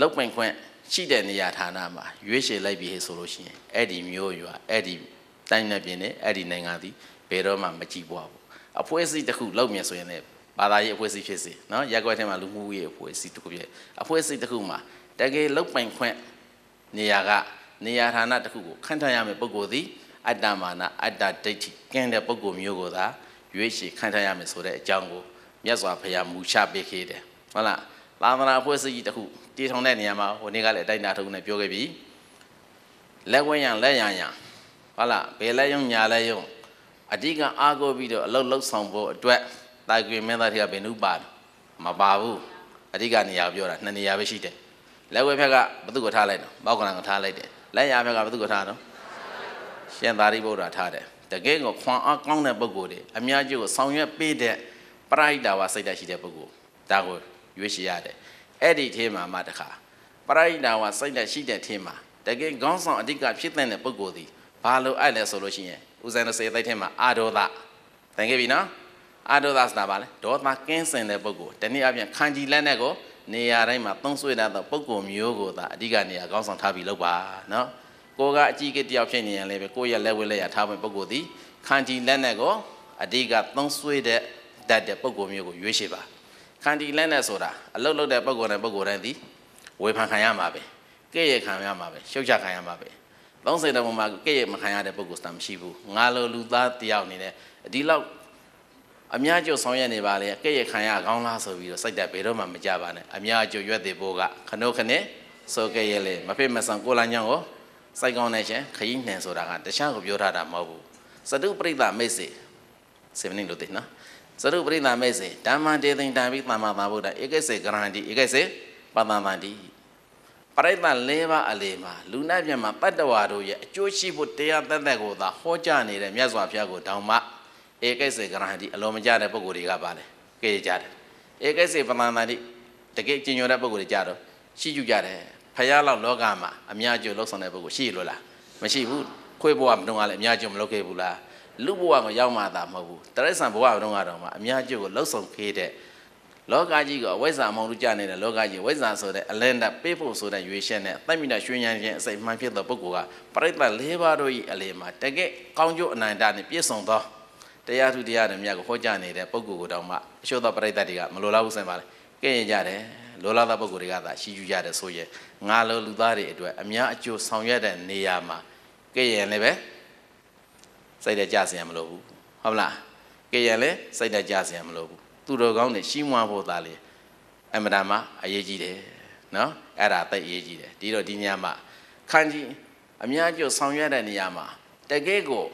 လောက်ပိုင်ခွင့်ရှိတဲ့နေရာဌာနမှာရွေးချယ်လိုက်ပြီဆိုလို့ရှိရင်အဲ့ဒီမျိုးရွာအဲ့ဒီတိုင်းနဲ့ပြင်နဲ့အဲ့ဒီနိုင်ငံသည်ဘယ်တော့မှမကြည်ပွားဘူးအဖွဲ့အစည်းတစ်ခုလောက်မြင်ဆိုရင်လည်းဘာသာရေးအဖွဲ့အစည်းဖြစ်စေနော်ရက်ွက်ထဲမှာလူမှုရေးအဖွဲ့အစည်းတစ်ခုဖြစ်အဖွဲ့အစည်းတစ်ခုမှာတကယ်လောက်ပိုင်ခွင့်နေရာကနေရာဌာနတစ်ခုကိုခန့်ထားရမယ့်ပုဂ္ဂိုလ်သည်အတ္တမာနအတ္တဒိဋ္ဌိကင်းတဲ့ပုဂ္ဂိုလ်မျိုးကိုသာရွေးချယ်ခံထားရမယ်ဆိုတဲ့အကြောင်းကိုမြတ်စွာဘုရားမူချပေးခဲ့တယ်ဟုတ်လားသာသနာအဖွဲ့အစည်းကြီးတစ်ခုတည်ထောင်တဲ့နေရာမှာဟိုနေ့ကလည်းအတိုင်းအတာထုတ်နေပြောခဲ့ပြီလက်ဝဲရန်လက်ရန်ရန်ဟုတ်လားဘယ်လက်ယုံညာလက်ယုံအဓိကအားကိုးပြီးတော့အလုတ်လုတ်ဆောင်ဖို့အတွက်တာကွေမင်းသားတွေကဘယ်နှုပါမပါဘူးအဓိကနေရာပြောတာနှစ်နေရာပဲရှိတယ်လက်ဝဲဖက်ကဘုသူ့ကိုထားလိုက်တော့ပေါက်ကလန်ကိုထားလိုက်တယ်လက်ရဖက်ကဘုသူ့ကိုထားတော့ရှင်သာရိပုတ္တရာထားတယ်တကယ်ကိုခွန်အားကောင်းတဲ့ပုဂ္ဂိုလ်တွေအများကြီးကိုဆောင်ရွက်ပေးတဲ့ပရိဒါဝစိတ်ဓာတ်ရှိတဲ့ပုဂ္ဂိုလ်ဒါကိုရွေးချယ်ရတယ်အဲ့ဒီထဲမှာမှတခါပရိဒါဝစိတ်ဓာတ်ရှိတဲ့ထဲမှာတကယ်ခေါင်းဆောင်အဓိကဖြစ်တဲ့ပုဂ္ဂိုလ်သည်ဘာလို့အဲ့လဲဆိုလို့ရှိရင်ဦးဇန်30တိုက်ထဲမှာအာဒောသသင်ခဲ့ပြီနော်အာဒောသဆိုတာဘာလဲဒေါသကင်းစင်တဲ့ပုဂ္ဂိုလ်တနည်းအားဖြင့်ခံကြည်လက်နဲ့ကိုနေရာတိုင်းမှာသုံးဆွေးတဲ့ပုဂ္ဂိုလ်မျိုးကိုသာအဓိကနေရာခေါင်းဆောင်ထားပြီးလုပ်ပါနော်ကိုကအကြီးကြီးတယောက်ဖြစ်နေရင်လည်းပဲကိုရဲ့လက်ဝဲလက်ရထားမယ့်ပုံကိုယ်သည်ခန္တီလက်နဲ့ကိုအဓိကသုံးဆွေးတဲ့တတ်တဲ့ပုံကိုယ်မျိုးကိုရွေးရှိပါခန္တီလက်နဲ့ဆိုတာအလုတ်လုတ်တဲ့ပုံကိုယ်နဲ့ပုံကိုယ်တိုင်းသည်ဝေဖန်ခံရမှာပဲကဲ့ရဲ့ခံရမှာပဲရှုပ်ချခံရမှာပဲသုံးစိတ်တော်မှာကဲ့ရဲ့မခံရတဲ့ပုံကိုယ်စတာမရှိဘူးငါလိုလူသားတယောက်အနေနဲ့ဒီလောက်အများကျုပ်ဆောင်ရွက်နေပါလေကဲ့ရဲ့ခံရကောင်းလားဆိုပြီးတော့စိတ်တက်ဘယ်တော့မှမကြပါနဲ့အများကျုပ်ရွက်သေးဖို့ကခနှုတ်ခနဲ့ဆိုကဲ့ရဲ့လေမဖိမဆန်ကိုလာညောင်းကိုစိုက်ကောင်းနေရှင်ခရီးနှင်ဆိုတာကတခြားကိုပြောထားတာမဟုတ်ဘူးသတုပရိသမိတ်စေစေမနစ်လို့သိနော်သတုပရိသမိတ်စေဓမ္မတေသိင်တာပိသမ္မာသမ္ဗုဒ္ဓဧကစေကရဏတိဧကစေပသမ္မာတိပရိသတ်၄ပါးအလေမှာလူနာပြမှာပတ္တဝါတို့ရဲ့အကျိုးရှိဖို့တရားသက်သက်ကိုသာဟောကြားနေတဲ့မြတ်စွာဘုရားကိုတောင်းမှဧကစေကရဏတိအလိုမကျတဲ့ပုဂ္ဂိုလ်တွေကပါလေကြည်ကြတယ်ဧကစေပသမ္မာတိတကယ်ကျင်ညိုတဲ့ပုဂ္ဂိုလ်တွေကြတော့ရှိကြကြတယ်ဖယားလောက်လောကမှာအများကြီးလှုပ်ဆောင်တဲ့ပုဂ္ဂိုလ်ရှိလို့လားမရှိဘူးခွေးဘဝမတုံးကလည်းအများကြီးမလုပ်ခဲ့ဘူးလားလူဘဝကိုရောက်မှသာမဟုတ်ဘူးတရိษံဘဝတုံးကတော့မှအများကြီးကိုလှုပ်ဆောင်ခဲ့တဲ့လောကကြီးကအဝိဇ္ဇာမောင်လူကြနေတဲ့လောကကြီးဝိဇ္ဇာဆိုတဲ့အလန္တပေးဖို့ဆိုတဲ့ရွေးချက်နဲ့တိုက်မိတာရွှင်ရန်ခြင်းအစိမ်မှန်ဖြစ်သောပုဂ္ဂိုလ်ကပရိသတ်၄ပါးတို့၏အလယ်မှာတကယ်ကောင်းကျိုးအနန္တနဲ့ပြည့်စုံသောတရားထုတရားတွေမြတ်ကိုဟောကြားနေတဲ့ပုဂ္ဂိုလ်ကိုတောင်မှအရှုသောပရိသတ်တွေကမလိုလားဘူးဆင်ပါလေကဲ့ရင်ကြတယ်လောလာသားပုဂ္ဂိုလ်တွေကသာရှိယူရတယ်ဆိုရင်ငါလိုလူသားတွေအတွက်အများအကျိုးဆောင်ရွက်တဲ့နေရာမှာကြည်ရင်လည်းပဲစိတ်တကြစရာမလိုဘူးဟုတ်လားကြည်ရင်လည်းစိတ်တကြစရာမလိုဘူးသူတော်ကောင်းတွေရှိမွားဖို့သာလေအမတမအရေးကြီးတယ်နော်အဲ့ဒါသိအရေးကြီးတယ်ဒီတော့ဒီညမှာခန်းကြီးအများကျိုးဆောင်ရွက်တဲ့နေရာမှာတကယ်ကို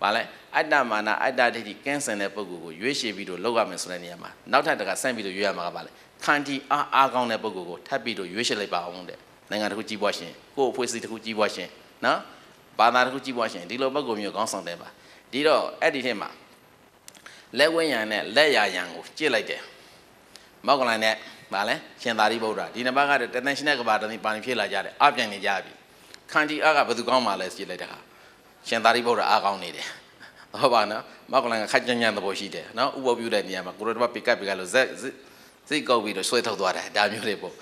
ပါလဲအတ္တမာနအတ္တဒိဋ္ဌိကင်းစင်တဲ့ပုဂ္ဂိုလ်ကိုရွေးချယ်ပြီးတော့လောက်ရမယ်ဆိုတဲ့နေရာမှာနောက်ထပ်တခါဆန့်ပြီးတော့ရွေးရမှာကပါလဲခန္တီအားအားကောင်းတဲ့ပုဂ္ဂိုလ်ကိုထပ်ပြီးတော့ရွေးချယ်လိုက်ပါအောင်တဲ့နိုင်ငံတစ်ခုကြီးပွားရှင်ကိုယ့်အဖွဲ့အစည်းတစ်ခုကြီးပွားရှင်နော်ဘာသာတစ်ခုကြီးပွားရှင်ဒီလိုပုဂ္ဂိုလ်မျိုးကောင်းဆောင်တယ်ပါဒီတော့အဲ့ဒီထက်မှာလက်ဝဲရံနဲ့လက်ရာရံကိုကြစ်လိုက်တယ်မောက်ကလန်နဲ့ဗာလဲရှင်သာရိပုတ္တရာဒီနှစ်ပါးကတန်တန်ရှင်တဲ့ကဘာတန်ဒီပါနေဖြစ်လာကြတယ်အပြိုင်နေကြပြီခန္တီအားကဘယ်သူကောင်းမှလဲကြစ်လိုက်တာရှင်သာရိပုတ္တရာအားကောင်းနေတယ်ဟုတ်ပါနော်မောက်ကလန်ကခက်ကြမ်းကြမ်းသဘောရှိတယ်နော်ဥပ္ပပြုတဲ့နေရာမှာကိုရတဘပိကပ်ပိကလို့ဇက်စိတ်ကောက်ပြီးတော့ဆွဲထုတ်သွားတယ်ဒါမျိုးတွေပေါ့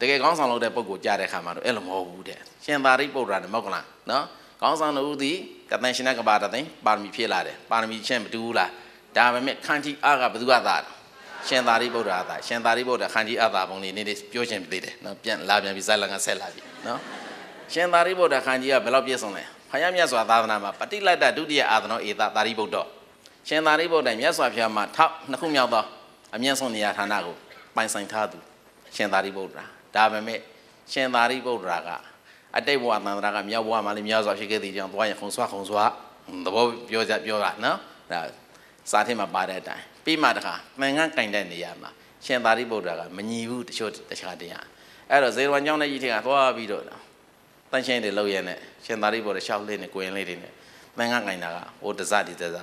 တကယ်ကောင်းဆောင်လုပ်တဲ့ပုံကိုကြားတဲ့ခါမှာတော့အဲ့လိုမဟုတ်ဘူးတဲ့ရှင်သာရိပုတ္တရာနဲ့မဟုတ်လားနော်ကောင်းဆောင်တို့သည်ကတန်ရှင်နဲ့ကပါတသိန်းပါရမီဖြည့်လာတယ်ပါရမီချင်းမတူဘူးလားဒါပေမဲ့ခန္တီအားကဘယ်သူကသာရှင်သာရိပုတ္တရာသာရှင်သာရိပုတ္တရာခန္တီအားသာပုံလေးနေနေပြောချင်းပြသေးတယ်နော်ပြန်လာပြန်ပြီးဇာလန်ကဆက်လာပြီနော်ရှင်သာရိပုတ္တရာခန္တီကဘယ်လောက်ပြည့်စုံလဲဖယားမြတ်စွာသာသနာမှာပฏิလိုက်တဒုတိယအာသနောဧသာသာရိပုတ္တောရှင်သာရိပုတ္တရာမြတ်စွာဘုရားမှာထောက်နှစ်ခုမြောက်သောအမြင့်ဆုံးနေရာဌာနကိုပိုင်ဆိုင်ထားသူရှင်သာရိပုတ္တရာဒါပေမဲ့ရှင်သာရိပုတ္တရာကအတိတ်ဘဝသန္တရာကမြောက်ဘဝမှာလည်းမြောက်စွာဖြစ်ခဲ့တဲ့ကြောင့်သွားရင်ခုံဆွားခုံဆွားသဘောပြောကြပြောတာနော်ဒါစာထဲမှာပါတဲ့အတိုင်းပြီးမှတခါသင်္ကန်းကင်တဲ့နေရာမှာရှင်သာရိပုတ္တရာကမညီဘူးတချို့တခြားတရားအဲ့တော့ဇေရဝံကျောင်းတဲ့ကြီးထင်ကသွားပြီးတော့တန်ရှင်းတွေလောက်ရဲနဲ့ရှင်သာရိပုတ္တရာရှောက်လေးနဲ့ကိုရင်လေးတွေနဲ့သင်္ကန်းကင်တာကဟိုတစဒီတစ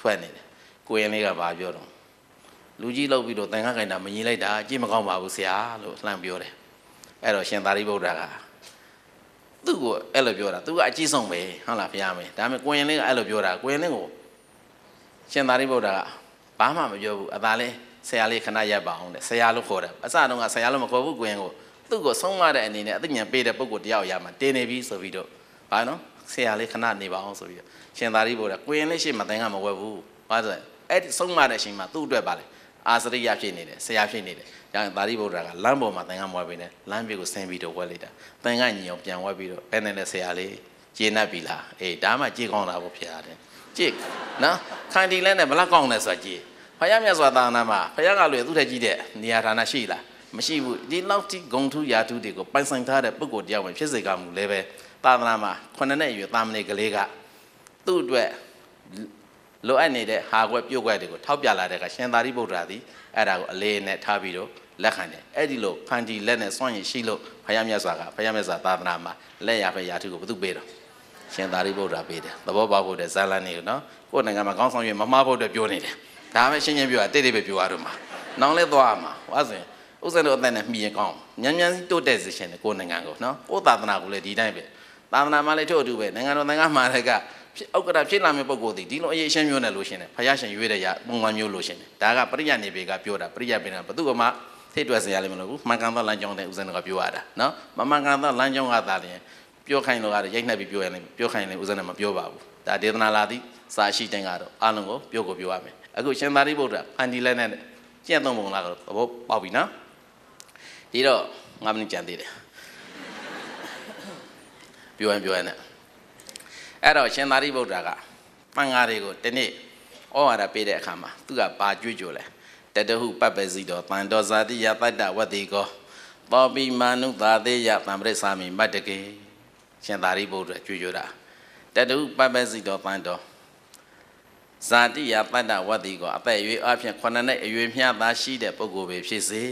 ထွက်နေတယ်ကိုရင်လေးကဘာပြောတော့လူကြီးလောက်ပြီးတော့တန်ခါခိုင်တာမငြိလိုက်တာကြည့်မကောင်းပါဘူးဆရာလို့လှမ်းပြောတယ်အဲ့တော့ရှင်သာရိပုတ္တရာကသူ့ကိုအဲ့လိုပြောတာသူကအကြီးဆုံးပဲဟုတ်လားဘုရားမင်းဒါပေမဲ့ကိုရင်လင်းကအဲ့လိုပြောတာကိုရင်လင်းကိုရှင်သာရိပုတ္တရာကဘာမှမပြောဘူးအသာလဲဆရာလေးခဏရပ်ပါအောင်တဲ့ဆရာလို့ခေါ်တယ်အစတုန်းကဆရာလို့မခေါ်ဘူးကိုရင်ကိုသူ့ကိုဆုံးမတဲ့အနေနဲ့အသိဉာဏ်ပေးတဲ့ပုံကိုတယောက်ရမှာတင်းနေပြီဆိုပြီးတော့ဘာနော်ဆရာလေးခဏနေပါအောင်ဆိုပြီးတော့ရှင်သာရိပုတ္တရာကိုရင်လေးရှေ့မသိင်ကမဝက်ဘူးဘာလို့လဲအဲ့ဒီဆုံးမတဲ့အချိန်မှာသူ့အတွက်ပါလဲအာစရိယဖြစ်နေတယ်ဆရာဖြစ်နေတယ်။ဒါဗာရိဗုဒ္ဓကလမ်းပေါ်မှာသင်္ကမွဲပြီးနဲ့လမ်းပြေကိုဆင်းပြီးတော့ဝဲလိုက်တာ။သင်္ကညီအောင်ပြန်ဝဲပြီးတော့ပဲနဲ့နဲ့ဆရာလေးကျေနပ်ပြီလား။အေးဒါမှကြေကောင်းတာပေါ့ဖရာတဲ့။ကြေနော်ခန္တီလဲနဲ့ဘလောက်ကောင်းလဲဆိုတာကြေ။ဖယားမြတ်စွာသာနာမှာဖယားကလွယ်သူ့ထက်ကြီးတဲ့နေရာဌာနရှိလား။မရှိဘူးဒီလောက်ထိဂုံထူရာထူတွေကိုပိုင်ဆိုင်ထားတဲ့ပုဂ္ဂိုလ်တယောက်မှဖြစ်စေကမူလဲပဲသာသနာမှာခုနှစ်နှစ်အရွယ်သာမဏေကလေးကသူ့အတွက်လိုအပ်နေတဲ့ဟာကွက်ပြုတ်ကွက်တွေကိုထောက်ပြလာတဲ့ကရှင်သာရိပုတ္တရာသည်အဲ့ဒါကိုအလေးနဲ့ထားပြီးတော့လက်ခံတယ်အဲ့ဒီလိုဖန်တီလက်နဲ့စွန့်ရင်ရှိလို့ဘုရားမြတ်စွာကဘုရားမြတ်စွာသာသနာမှာလက်ရဖရာထုကိုဘုသူပေးတော့ရှင်သာရိပုတ္တရာပေးတယ်သဘောပေါက်ဖို့တဲ့ဇာလန်တွေကိုနော်ကိုယ်နိုင်ငံမှာကောင်းဆောင်ရွက်မမှားဖို့အတွက်ပြောနေတယ်ဒါမှရှင်းရှင်းပြောတာတိတိပဲပြောရတော့မှာနောင်လဲသွားမှာဟောဆိုရင်ဥစ္စာတို့အသက်နဲ့မှီရင်ကောင်းမြန်မြန်တိုးတက်စေချင်တယ်ကိုယ်နိုင်ငံကိုနော်ကိုယ်သာသနာကိုလည်းဒီတိုင်းပဲသာသနာမှလည်းထို့အတူပဲနိုင်ငံတော်နိုင်ငံမှာလည်းကဥက္ကဋ္ဌဖြစ်လာမယ့်ပုဂ္ဂိုလ်သည်ဒီလိုအရေးအရှင်းမျိုးနဲ့လို့ရှင်တယ်ဘုရားရှင်ရွေးတဲ့ရပုံမှန်မျိုးလို့ရှင်တယ်ဒါကပရိယနေပေကပြောတာပရိယပင်ကဘသူမှထိတွေ့စရာလည်းမလိုဘူးမှန်ကန်သောလမ်းကြောင်းနဲ့ဥစဉ်ကပြောရတာနော်မမှန်ကန်သောလမ်းကြောင်းကသာလျှင်ပြောခိုင်းလို့ကတော့ရိုက်နှက်ပြီးပြောရင်လည်းပြောခိုင်းလည်းဥစဉ်ကမပြောပါဘူးဒါဒေသနာလာသည်စာရှိတိုင်းကတော့အလုံးကိုပြောကိုပြောရမယ်အခုရှင်သာရိပုတ္တရာအန်ဒီလက်နဲ့ကျင့်သုံးပုံလာကတော့သဘောပေါက်ပြီနော်ဒီတော့ငါမင်းကြံသေးတယ်ပြောရင်ပြောရင်အဲ့တော့ရှင်သာရိပုတ္တရာကပန်ဃာတွေကိုဒီနေ့ဩဝါဒပေးတဲ့အခါမှာသူကဘာကြွေးကြလဲတတဟုပပ္ပစီတော်တန်တော်ဇာတိယပတ္တဝတိကော သောပိမာနုသာသေးယတံပရိသာမိမတ္တကေရှင်သာရိပုတ္တရာကြွေးကြတာတတဟုပပ္ပစီတော်တန်တော်ဇာတိယပတ္တဝတိကောအပတ်ရွေးအဖျင်ခொနှစ်နဲ့အရွေးမျှသာရှိတဲ့ပုဂ္ဂိုလ်ပဲဖြစ်စေ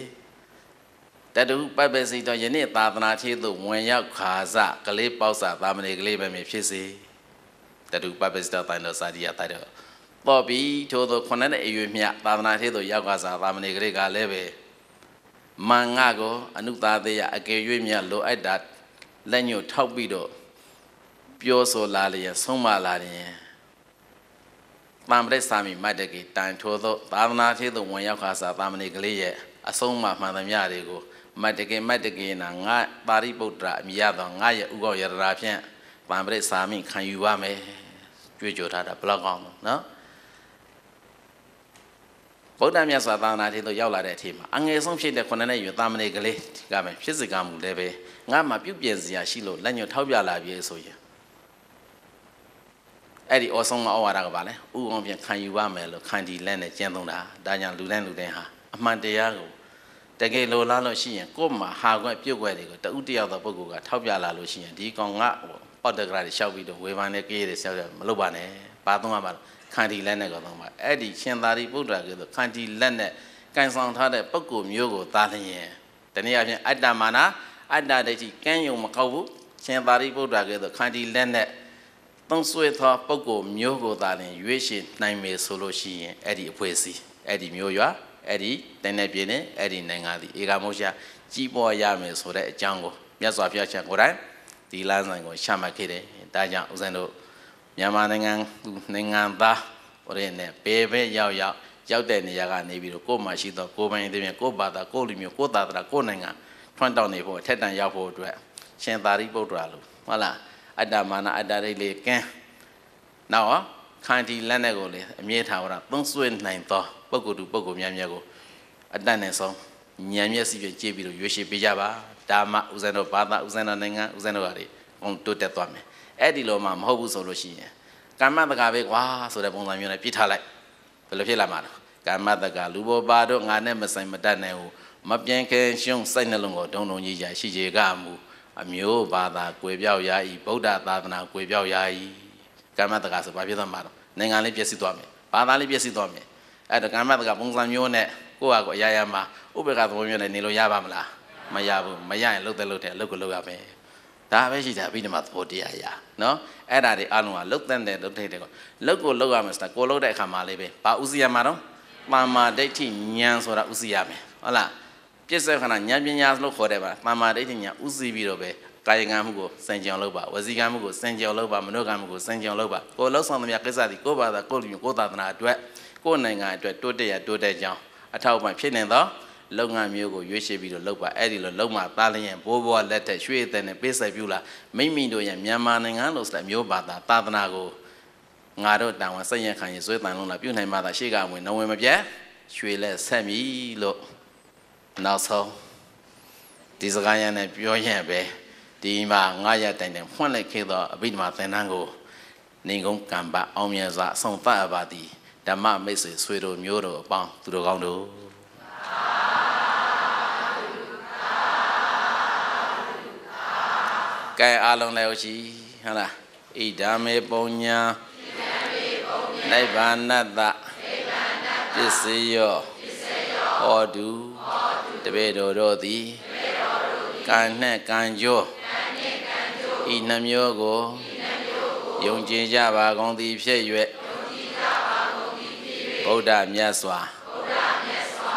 တတဟုပပ္ပစီတော်ယနေ့သာသနာခြေသို့ဝင်ရောက်ခါစကလေးပေါ့စာသာမဏေကလေးပဲဖြစ်စေတတုပပစ္စတတိုင်တော်စာရိယတိုင်တော်တော်ပြီးထိုသောခုနှစ်အရွယ်မြသာသနာထေသို့ရောက်ကားစာသာမဏေဂရိကလည်းပဲမန်ငါကိုအနုသာသေးရအကယ်၍မြလိုအပ်တာလက်ညှို့ထောက်ပြီးတော့ပြောဆိုလာလျက်ဆုံးမလာလျက်တံပရိသာမိမတ်တကေတန်ထိုသောသာသနာထေသို့ဝင်ရောက်ကားစာသာမဏေဂရိရဲ့အဆုံးအမမှန်သမျှတွေကိုမတ်တကေမတ်တကေနာငါပါရိပုတ္တရာအမိရသောငါရဲ့ဥက္ကောရတရာဖြင့်ပံပရိသာမိခံယူပါမယ်ကြွေးကြော်ထားတာဘလောက်ကောင်းလို့နော်ဗုဒ္ဓမြတ်စွာသာသနာထင်းတို့ရောက်လာတဲ့အချိန်မှာအငယ်ဆုံးဖြစ်တဲ့ခုနှစ်နှစ်ရွယ်သာမဏေကလေးကပဲဖြစ်စေကမှုလည်းပဲငါမှပြုပြင်စရာရှိလို့လက်ညှိုးထောက်ပြလာပြီဆိုရင်အဲ့ဒီအော်ဆုံးမဩဝါဒကပါလဲဥအောင်ပြန်ခံယူရမယ်လို့ခန္ဒီလက်နဲ့ကျင့်သုံးတာဒါကြောင့်လူတိုင်းလူတိုင်းဟာအမှန်တရားကိုတကယ်လိုလားလို့ရှိရင်ကို့မှာဟာခွက်ပြုတ်ခွက်တွေကိုတဥတယောက်သောပုဂ္ဂိုလ်ကထောက်ပြလာလို့ရှိရင်ဒီကောင်ကအော်တဂရာတွေလျှောက်ပြီးတော့ဝေဘာနဲ့ကြေးတွေဆောက်ရမလုပ်ပါနဲ့ဘာသုံးရမှာခန္တီလက်နဲ့ကောသုံးပါအဲ့ဒီရှင်သာရိပုတ္တရာကဲဆိုခန္တီလက်နဲ့ကန်ဆောင်ထားတဲ့ပုဂ္ဂိုလ်မျိုးကိုသာလျင်တနည်းအားဖြင့်အတ္တမာနာအတ္တဒိဋ္ဌိကံယုံမကောက်ဘူးရှင်သာရိပုတ္တရာကဲဆိုခန္တီလက်နဲ့သုံးဆွေသောပုဂ္ဂိုလ်မျိုးကိုသာလျင်ရွေးရှင်နိုင်မယ်ဆိုလို့ရှိရင်အဲ့ဒီအဖွဲ့အစည်းအဲ့ဒီမျိုးရွာအဲ့ဒီတိုင်းနယ်ပြည်နယ်အဲ့ဒီနိုင်ငံသည်ဧကမောရှာကြီးပေါ်ရမယ်ဆိုတဲ့အကြောင်းကိုမြတ်စွာဘုရားရှင်ကိုယ်တိုင်ဒီလမ်းစဉ်ကိုရှာမှတ်ခဲ့တယ်ဒါကြောင့်ဦးဇင်းတို့မြန်မာနိုင်ငံသူနိုင်ငံသားဟိုတဲ့နဲ့ဘယ်ဘက်ရောက်ရောက်ရောက်တဲ့နေရာကနေပြီးတော့ကိုယ်မှရှိသောကိုယ်ပိုင်အသိဉာဏ်ကိုယ်ဘာသာကိုယ်လူမျိုးကိုယ်သာသနာကိုယ်နိုင်ငံထွန်းတောင်းနေဖို့အထက်တန်ရောက်ဖို့အတွက်ရှင်သာရိပုတ္တရာလို့ဟုတ်လားအတ္တမာနအတ္တရိလေကင်းနောက်ခန္တီလက်နဲ့ကိုလေအမြဲထားဝရသုံးဆွေနိုင်သောပုဂ္ဂိုလ်သူပုဂ္ဂိုလ်များများကိုအတတ်နဲ့ဆုံးဉာဏ်မျက်စိဖြင့်ကြည့်ပြီးတော့ရွေးချယ်ပေးကြပါဒါမှဦးဇင်းတို့ဘာသာဦးဇင်းတို့နိုင်ငံဦးဇင်းတို့ဟာတွေဘုံတိုးတက်သွားမယ်အဲ့ဒီလိုမှမဟုတ်ဘူးဆိုလို့ရှိရင်ကာမတက္ကပဲကွာဆိုတဲ့ပုံစံမျိုးနဲ့ပြစ်ထားလိုက်ဘယ်လိုဖြစ်လာမှာလဲကာမတက္ကလူဘောပါတော့ငါနဲ့မဆိုင်မတတ်နိုင်ဘူးမပြင်းခင်ရှုံးစိတ်နှလုံးကိုဒုံဒုံကြီးရရှိကြကမူအမျိုးဘာသာကွယ်ပြောက်ရာဤဗုဒ္ဓသာသနာကွယ်ပြောက်ရာဤကာမတက္ကဆိုဘာဖြစ်သွားမှာလဲနိုင်ငံလေးပြည့်စုံသွားမယ်ဘာသာလေးပြည့်စုံသွားမယ်အဲ့ဒါကာမတက္ကပုံစံမျိုးနဲ့ကိုယ့်ဟာကိုယ်အရာရာမှာဥပေက္ခသဘောမျိုးနဲ့နေလို့ရပါမလားမရဘူးမရရင်လှုပ်တဲ့လှုပ်တဲ့အလုပ်ကိုလုပ်ရမယ်ဒါပဲရှိတာအပြီးတမသဘောတရားအရာနော်အဲ့ဒါတွေအလုံးကလှုပ်တဲ့တဲ့လှုပ်တဲ့တဲ့ကိုလှုပ်ကိုလှုပ်ရမယ်ဆိုတာကိုလှုပ်တဲ့အခါမှာလေးပဲဘာဥစည်းရမှာတော့ပါမာဒိဋ္ဌိဉာဏ်ဆိုတာဥစည်းရမယ်ဟုတ်လားပြစ္ဆေခဏဉာဏ်ပညာလို့ခေါ်တယ်ပါပါမာဒိဋ္ဌိဉာဏ်ဥစည်းပြီးတော့ပဲကာယကံမှုကိုစင်ကြံလုပ်ပါဝစီကံမှုကိုစင်ကြံလုပ်ပါမနောကံမှုကိုစင်ကြံလုပ်ပါကိုလှုပ်ဆောင်သမျှကိစ္စတွေကိုဘာသာကိုလူမျိုးကိုသာသနာအတွက်ကိုနိုင်ငံအတွက်တိုးတက်ရတိုးတက်ကြောင်းအထောက်အပံ့ဖြစ်နေသောလုပ်ငန်းမျိုးကိုရွေးချယ်ပြီးတော့လုပ်ပါအဲ့ဒီလိုလုပ်မှသားလျင်ဘိုးဘွားလက်ထက်ရွှေအသက်နဲ့ပေးဆက်ပြုလာမိမိတို့ရဲ့မြန်မာနိုင်ငံလို့ဆိုတဲ့မျိုးဘာသာသာသနာကိုငါတို့တာဝန်စိတ်ရခံရဆွေးတန်လုံးလာပြုနိုင်မှသာရှေ့ကဝင်နဝင်မပြတ်ရွှေလက်ဆက်မိလို့နောက်ဆုံးဒီစကားရနဲ့ပြောရင်ပဲဒီမှာငါရတိုင်တိုင်ဖွင့်လိုက်ခဲ့သောအဘိဓမ္မာသင်တန်းကိုနေကုန်းကံပါအောင်မြတ်စွာအဆုံးသတ်ပါသည်ဓမ္မမိတ်ဆွေဆွေတို့မျိုးတို့အပေါင်းသူတို့ကောင်းတို့ကဲအားလုံးလည်းဟုတ်ရှိဟုတ်လားဣဒံမေပုံညာနိဗ္ဗာနတ္တပစ္စယောဟောတုတပည့်တော်တို့သည်ကံနဲ့ကံကြောဤနှမျိုးကိုယုံကြည်ကြပါကုန်သည်ဖြစ်၍ဗုဒ္ဓမြတ်စွာ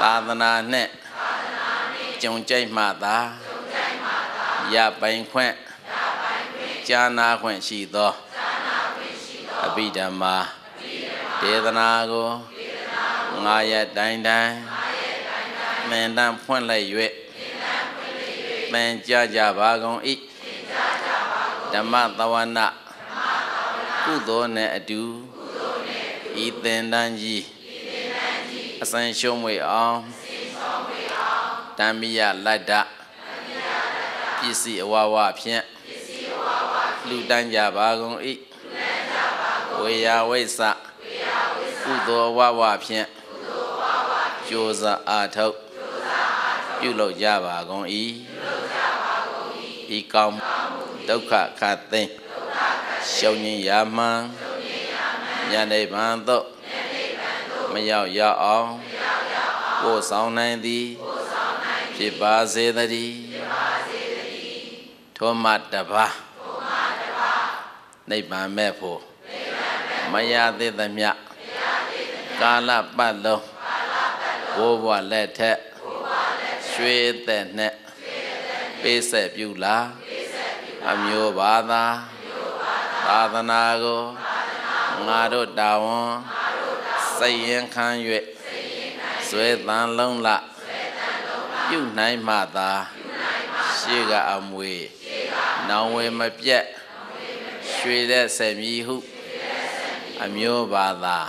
သာသနာနဲ့ကြုံကြိုက်မှသာရပိုင်ခွင့်ဈာနာခွင့်ရှိသောအဘိဓမ္မာဒေသနာကိုငါရတိုင်းတိုင်းမန္တန်ဖွင့်လိုက်၍ပန်ကြကြပါကုန်၏ဓမ္မသဝနာကုသိုလ်နှင့်အတူဤသင်္တန်းကြီးအစံရှုံးမွေအောင်တမ္မိယလတ္တပစ္စည်းအဝဝဖြင့်လူတန်းကြပါကုန်၏ဝေယဝိစ္စကုသောဝဝဖြင့်ကြိုးစားအားထုတ်ပြုလုပ်ကြပါကုန်၏ဤကောင်းဒုက္ခခတ်သိမ်းရှုံရင်ရာမှန်ဉာဏ်နိဗ္ဗာန်သို့မရောက်ရအောင်ကိုယ်ဆောင်နိုင်သည်ဖြစ်ပါစေတည်းထိုမှတပါနိဗ္ဗာန်မဲ့ဖို့မရသေးသမျှကာလပတ်လုံးဘိုးဘွားလက်ထက်ရွှေသက်နဲ့ပေးဆက်ပြုလာအမျိုးဘာသာသာသနာကိုငါတို့တာဝန်စိတ်ရင်ခံ၍ဆွဲတန်လုံးလပြုနိုင်မှသာရှေ့ကအမွေနောင်ဝေမပြတ်ရွှေတဲ့ဆယ်မြီဟုအမျိုးပါသာ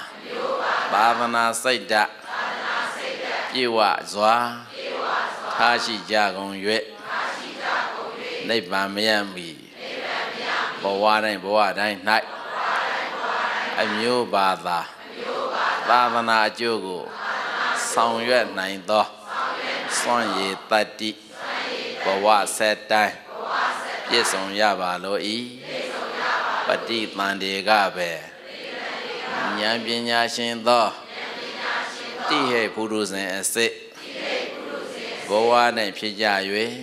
သာသနာစိတ်ဓာတ်ပြေဝစွာထားရှိကြကုန်၍နိဗ္ဗာန်မရမီဘဝတိုင်းဘဝတိုင်း၌အမျိုးပါသာသာသနာအကျိုးကိုဆောင်ရွက်နိုင်သောစွန့်ရည်တတ္တိဘဝဆက်တိုင်းပြည့်စုံရပါလို၏ပฏิတန်တေကပဲဉာဏ်ပညာရှင်သောတိဟိဘုရုဇဉ်အစစ်ဘဝ၌ဖြစ်ကြ၍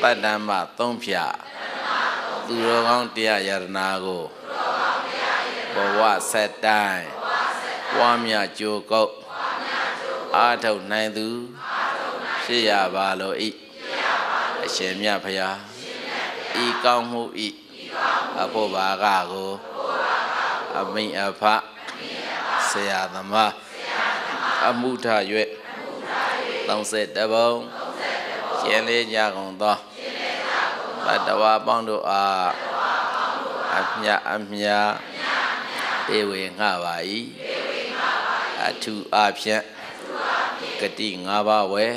ပတ္တမသုံးဖြာသူတော်ကောင်းတရားယရနာကိုဘဝဆက်တိုင်းပွားများကြိုးကောက်အာထုတ်နိုင်သူရှိရပါလိုဤအရှင်မြတ်ဖရာဤကောင်းမှုဤအဖို့ဘာကကိုအမိန်အဖဆရာသမားအမှုထရွဲ့30တပုံရှင်းလေးကြကုန်သောဘတဝါပေါင်းတို့အားအမြအမြဧဝေငှပါ၏အထူးအားဖြင့်ဂတိ၅ပါးဝယ်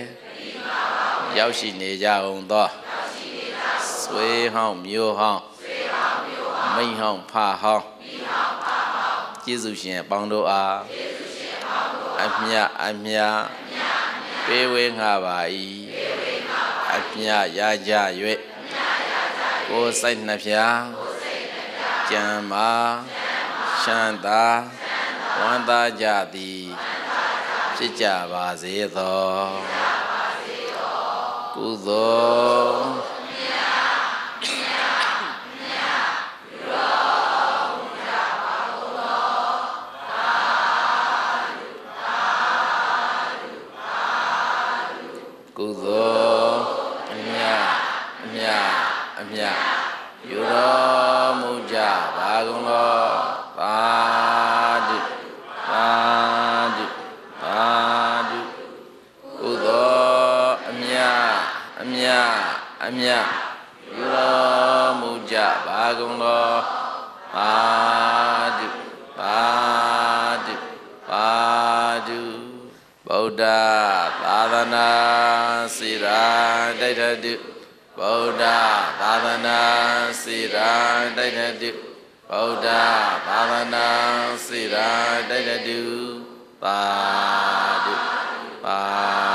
ရောက်ရှိနေကြအောင်သောဆွေဟောင်းမျိုးဟောင်းမိန်ဟောင်းဖဟောင်းကျေးဇူးရှင်အပေါင်းတို့အားအမြအမြပေးဝေငှပါ၏အမြရကြ၍ကိုယ်စိတ်နှဖျားကျမ်းမာချမ်းသာဝမ်းသာကြသည်ဖြစ်ကြပါစေသောကုသိုလ်ကုသိုလ်အမြအမြအမြယူတော်မူကြပါကုန်သောသာအမြတ်ယူတော်မူကြပါကုန်တော်ပါတုပါတုပါတုဗုဒ္ဓဘာသနာစိရာတိတ်ထတုဗုဒ္ဓဘာသနာစိရာတိတ်ထတုဗုဒ္ဓဘာသနာစိရာတိတ်ထတုပါတုပါ